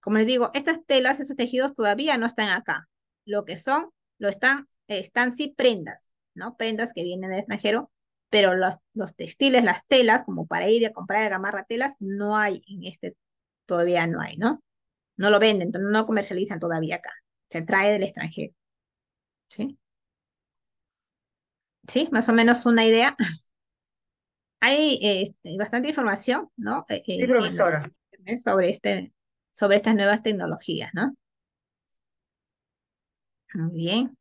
Como les digo, estas telas, esos tejidos todavía no están acá. Lo que son, lo están, están sí prendas, ¿no? Prendas que vienen del extranjero pero los, los textiles, las telas, como para ir a comprar a gamarra telas, no hay en este, todavía no hay, ¿no? No lo venden, no comercializan todavía acá. Se trae del extranjero. ¿Sí? ¿Sí? Más o menos una idea. (laughs) Hay este, bastante información, ¿no? E, e, sí, profesora. sobre, este, sobre estas nuevas tecnologías, ¿no? Muy bien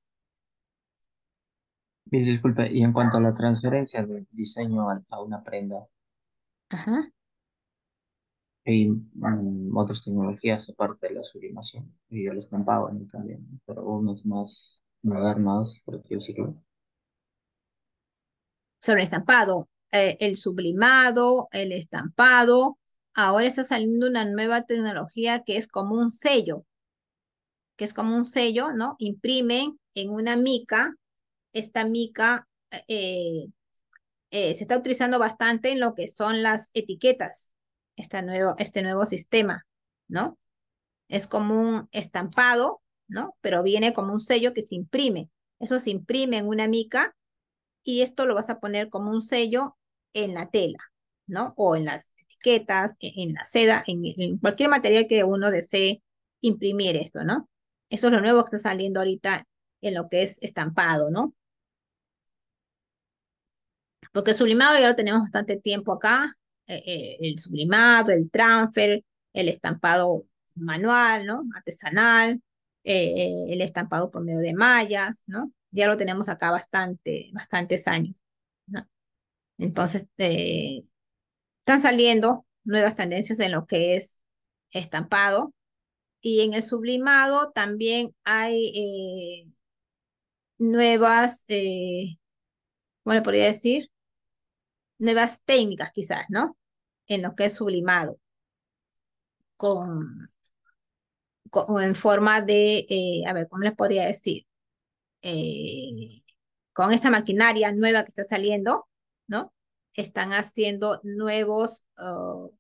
disculpe, y en cuanto a la transferencia del diseño a, una prenda Ajá. y mm, otras tecnologías aparte de la sublimación y el estampado también, pero unos más modernos, por así decirlo. Sobre estampado, eh, el sublimado, el estampado. Ahora está saliendo una nueva tecnología que es como un sello, que es como un sello, ¿no? Imprimen en una mica esta mica eh, eh, se está utilizando bastante en lo que son las etiquetas, nuevo, este nuevo sistema, ¿no? Es como un estampado, ¿no? Pero viene como un sello que se imprime. Eso se imprime en una mica y esto lo vas a poner como un sello en la tela, ¿no? O en las etiquetas, e, en, la seda, en cualquier material que uno desee imprimir esto, ¿no? Eso es lo nuevo que está saliendo ahorita en lo que es estampado, ¿no? porque el sublimado ya lo tenemos bastante tiempo acá, eh, eh, el sublimado, el transfer, el estampado manual, ¿no? Artesanal, eh, el estampado por medio de mallas, ¿no? Ya lo tenemos acá bastante, bastantes años, ¿no? Entonces, están saliendo nuevas tendencias en lo que es estampado y en el sublimado también hay nuevas, ¿cómo le podría decir? nuevas técnicas quizás, ¿no? En lo que es sublimado, con, o en forma de, eh, a ver, ¿cómo les podría decir? Eh, con esta maquinaria nueva que está saliendo, ¿no? Están haciendo nuevos, uh,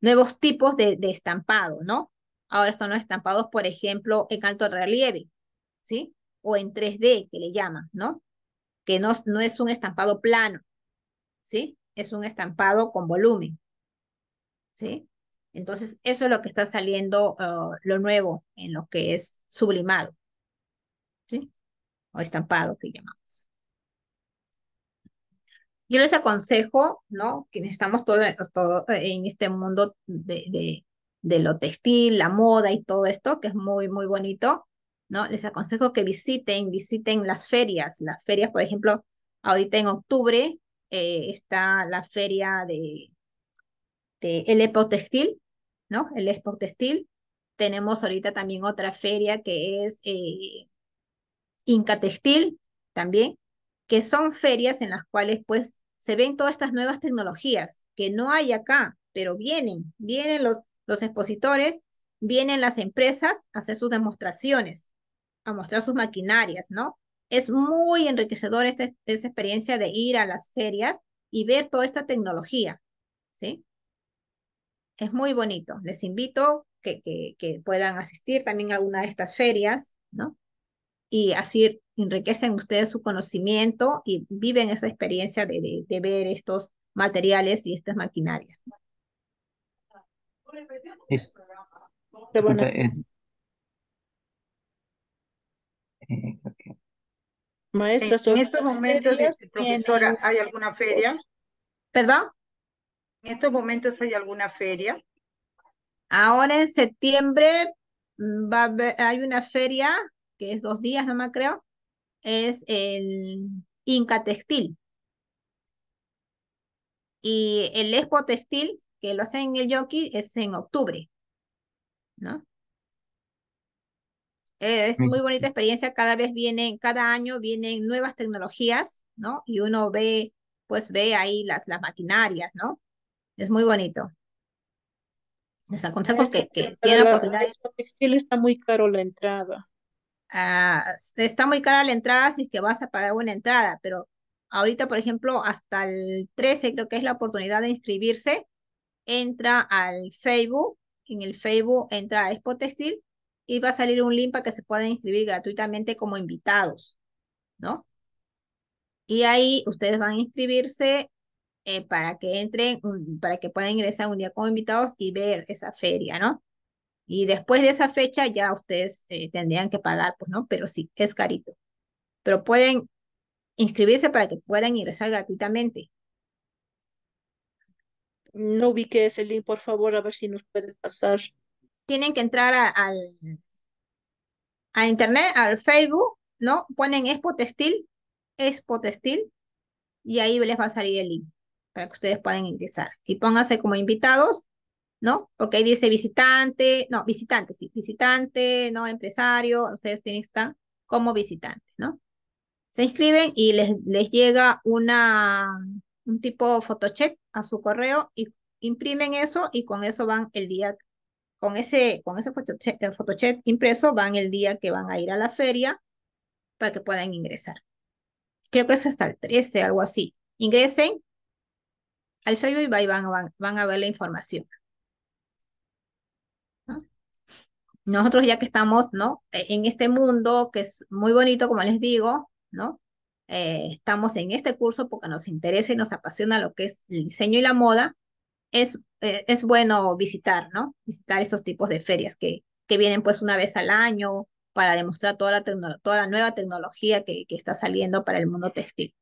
nuevos tipos de, estampado, ¿no? Ahora son los estampados, por ejemplo, en alto relieve, ¿sí? O en 3D, que le llaman, ¿no? Que no, no es un estampado plano, ¿sí? es un estampado con volumen. ¿Sí? Entonces, eso es lo que está saliendo ah, lo nuevo en lo que es sublimado. ¿Sí? O estampado que llamamos. Yo les aconsejo, ¿no? Quienes estamos todos en este mundo de, de lo textil, la moda y todo esto, que es muy, muy bonito, ¿no? Les aconsejo que visiten, visiten las ferias. Las ferias, por ejemplo, ahorita en octubre eh, está la feria de, de el Expo Textil, ¿no? El Expo Textil. Tenemos ahorita también otra feria que es eh, Inca Textil también, que son ferias en las cuales pues se ven todas estas nuevas tecnologías que no hay acá, pero vienen, vienen los, los expositores, vienen las empresas a hacer sus demostraciones, a mostrar sus maquinarias, ¿no? Es muy enriquecedor esta, experiencia de ir a las ferias y ver toda esta tecnología, ¿sí? Es muy bonito. Les invito que, que, puedan asistir también a alguna de estas ferias, ¿no? Y así enriquecen ustedes su conocimiento y viven esa experiencia de, ver estos materiales y estas maquinarias. Eh, eh, Maestra, ¿En estos momentos, este, profesora, hay alguna feria? ¿Perdón? ¿En estos momentos hay alguna feria? Ahora en septiembre mm, hay una feria, que es dos días más creo, es el Inca Textil. Y el Expo Textil, que lo hacen en el Yoki, es en octubre. ¿No? Eh, es muy bonita experiencia, cada vez vienen, cada año vienen nuevas tecnologías, ¿no? Y uno ve, pues ve ahí las, las maquinarias, ¿no? Es muy bonito. Les aconsejo que, que la oportunidad. textil está muy caro la entrada. Ah, está muy cara la entrada si es que vas a pagar una entrada, pero ahorita, por ejemplo, hasta el 13 creo que es la oportunidad de inscribirse. Entra al Facebook, en el Facebook entra a Expo Textil y va a salir un link para que se puedan inscribir gratuitamente como invitados, ¿no? Y ahí ustedes van a inscribirse eh, para que entren, mm, para que puedan ingresar un día como invitados y ver esa feria, ¿no? Y después de esa fecha ya ustedes eh, tendrían que pagar, pues, ¿no? Pero sí, es carito. Pero pueden inscribirse para que puedan ingresar gratuitamente. No ubique ese link, por favor, a ver si nos puede pasar tienen que entrar al, a internet, al Facebook, ¿no? Ponen Expo Textil, Expo Textil, y ahí les va a salir el link para que ustedes puedan ingresar. Y pónganse como invitados, ¿no? Porque ahí dice visitante, no, visitante, sí, visitante, no, empresario, ustedes tienen que estar como visitantes, ¿no? Se inscriben y les, les llega una, un tipo photocheck a su correo y imprimen eso y con eso van el día con ese, con ese eh, impreso van el día que van a ir a la feria para que puedan ingresar. Creo que es hasta el 13, algo así. Ingresen al Facebook y van, van, a ver la información. Nosotros ya que estamos, ¿no? E, en este mundo que es muy bonito, como les digo, ¿no? Eh, estamos en este curso porque nos interesa y nos apasiona lo que es el diseño y la moda. Es eh, es bueno visitar, ¿no? Visitar esos tipos de ferias que, que vienen pues una vez al año para demostrar toda la, toda la nueva tecnología que, está saliendo para el mundo textil.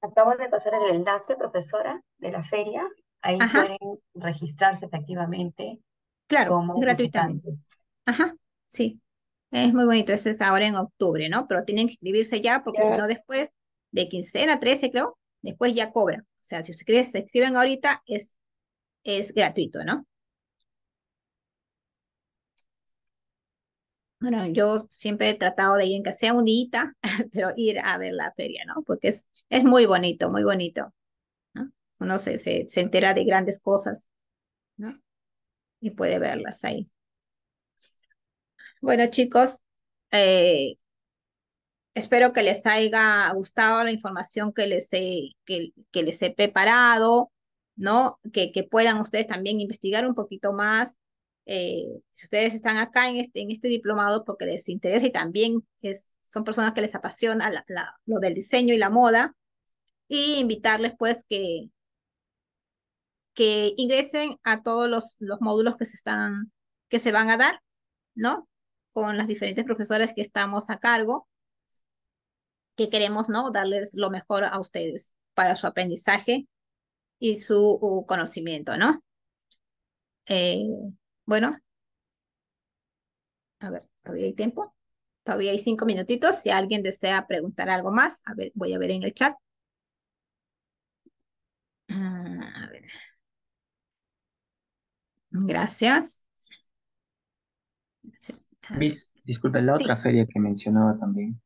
Acabamos de pasar el enlace, profesora, de la feria. Ahí pueden registrarse efectivamente. Claro, como gratuitamente. Ajá, sí. Es muy bonito. ese es ahora en octubre, ¿no? Pero tienen que inscribirse ya porque si no después de quincena, 13 creo, después ya cobra. O sea, si ustedes se escriben ahorita, es, es gratuito, ¿no? Bueno, yo siempre he tratado de ir en casa sea un día, (laughs) pero ir a ver la feria, ¿no? Porque es, es muy bonito, muy bonito. ¿no? Uno se, se, se, entera de grandes cosas, ¿no? Y puede verlas ahí. Bueno, chicos, eh, Espero que les haya gustado la información que les he, que, que les he preparado, ¿no? Que, que, puedan ustedes también investigar un poquito más. Eh, si ustedes están acá en este, en este diplomado porque les interesa y también es, son personas que les apasiona la, lo del diseño y la moda, y invitarles pues que, que ingresen a todos los, los módulos que se, están, que se van a dar, ¿no? Con las diferentes profesoras que estamos a cargo que queremos, ¿no? Darles lo mejor a ustedes para su aprendizaje y su uh, conocimiento, ¿no? Eh, bueno, a ver, todavía hay tiempo. Todavía hay cinco minutitos. Si alguien desea preguntar algo más, a ver, voy a ver en el chat. Ah, ver. Gracias. disculpen, la otra feria que mencionaba también.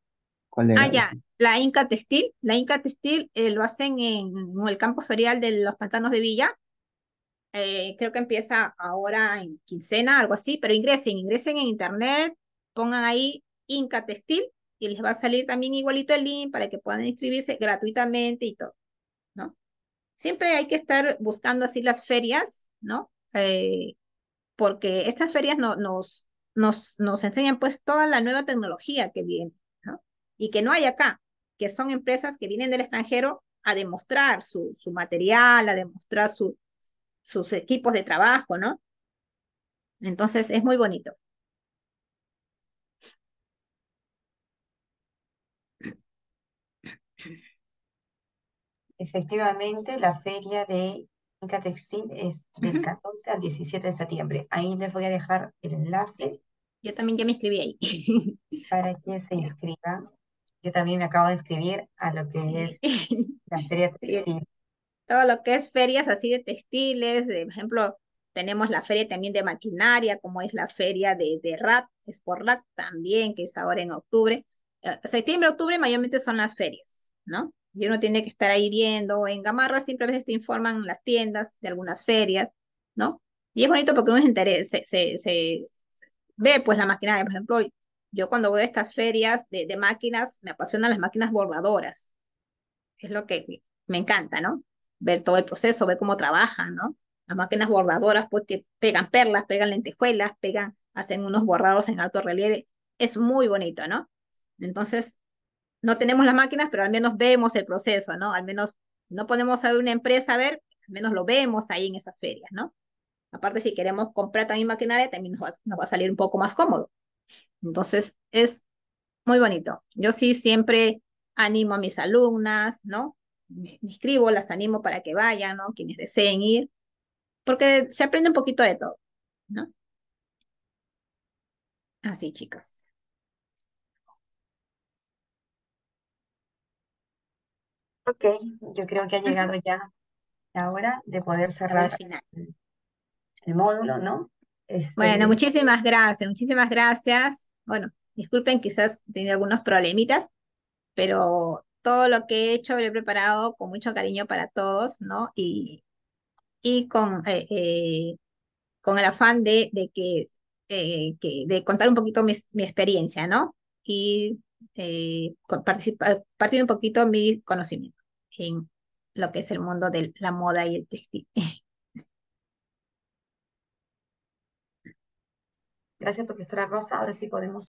Ah, ya, la Inca Textil. La Inca Textil eh, lo hacen en, el campo ferial de los pantanos de Villa. Eh, creo que empieza ahora en quincena, algo así, pero ingresen, ingresen en internet, pongan ahí Inca Textil y les va a salir también igualito el link para que puedan inscribirse gratuitamente y todo, ¿no? Siempre hay que estar buscando así las ferias, ¿no? Eh, porque estas ferias nos, nos, nos enseñan pues toda la nueva tecnología que viene, y que no hay acá, que son empresas que vienen del extranjero a demostrar su, su material, a demostrar su, sus equipos de trabajo, ¿no? Entonces es muy bonito. Efectivamente, la feria de Inca Textil es del 14 al 17 de septiembre. Ahí les voy a dejar el enlace. Yo también ya me inscribí ahí. Para que se (laughs) inscriban también me acabo de escribir a lo que es (laughs) la feria eh, textil. Todo lo que es ferias así de textiles, de ejemplo, tenemos la feria también de maquinaria, como es la feria de, de RAT, también, que es ahora en octubre. Eh, septiembre, octubre mayormente son las ferias, ¿no? Y uno tiene que estar ahí viendo. En Gamarra siempre a veces te informan las tiendas de algunas ferias, ¿no? Y es bonito porque uno se, se, se, se ve pues la maquinaria. Por ejemplo, yo cuando veo a estas ferias de, máquinas, me apasionan las máquinas bordadoras. Es lo que me encanta, ¿no? Ver todo el proceso, ver cómo trabajan, ¿no? Las máquinas bordadoras, porque pues, pegan perlas, pegan lentejuelas, pegan, hacen unos bordados en alto relieve. Es muy bonito, ¿no? Entonces, no tenemos las máquinas, pero al menos vemos el proceso, ¿no? Al menos no podemos saber una empresa a ver, al menos lo vemos ahí en esas ferias, ¿no? Aparte, si queremos comprar también maquinaria, también nos va a salir un poco más cómodo. Entonces, es muy bonito. Yo sí siempre animo a mis alumnas, ¿no? Me, escribo, las animo para que vayan, ¿no? Quienes deseen ir, porque se aprende un poquito de todo, ¿no? Así, chicos. Ok, yo creo que ha llegado ya la hora de poder cerrar final. el módulo, ¿no? Este, bueno, muchísimas gracias, muchísimas gracias. Bueno, disculpen, quizás he tenido algunos problemitas, pero todo lo que he hecho lo he preparado con mucho cariño para todos, ¿no? Y, y con, eh, eh, con el afán de, de que, eh, que, de contar un poquito mi, mi experiencia, ¿no? Y participar, partir un poquito mi conocimiento en lo que es el mundo de la moda y el textil. (laughs) Gracias, profesora Rosa. Ahora sí podemos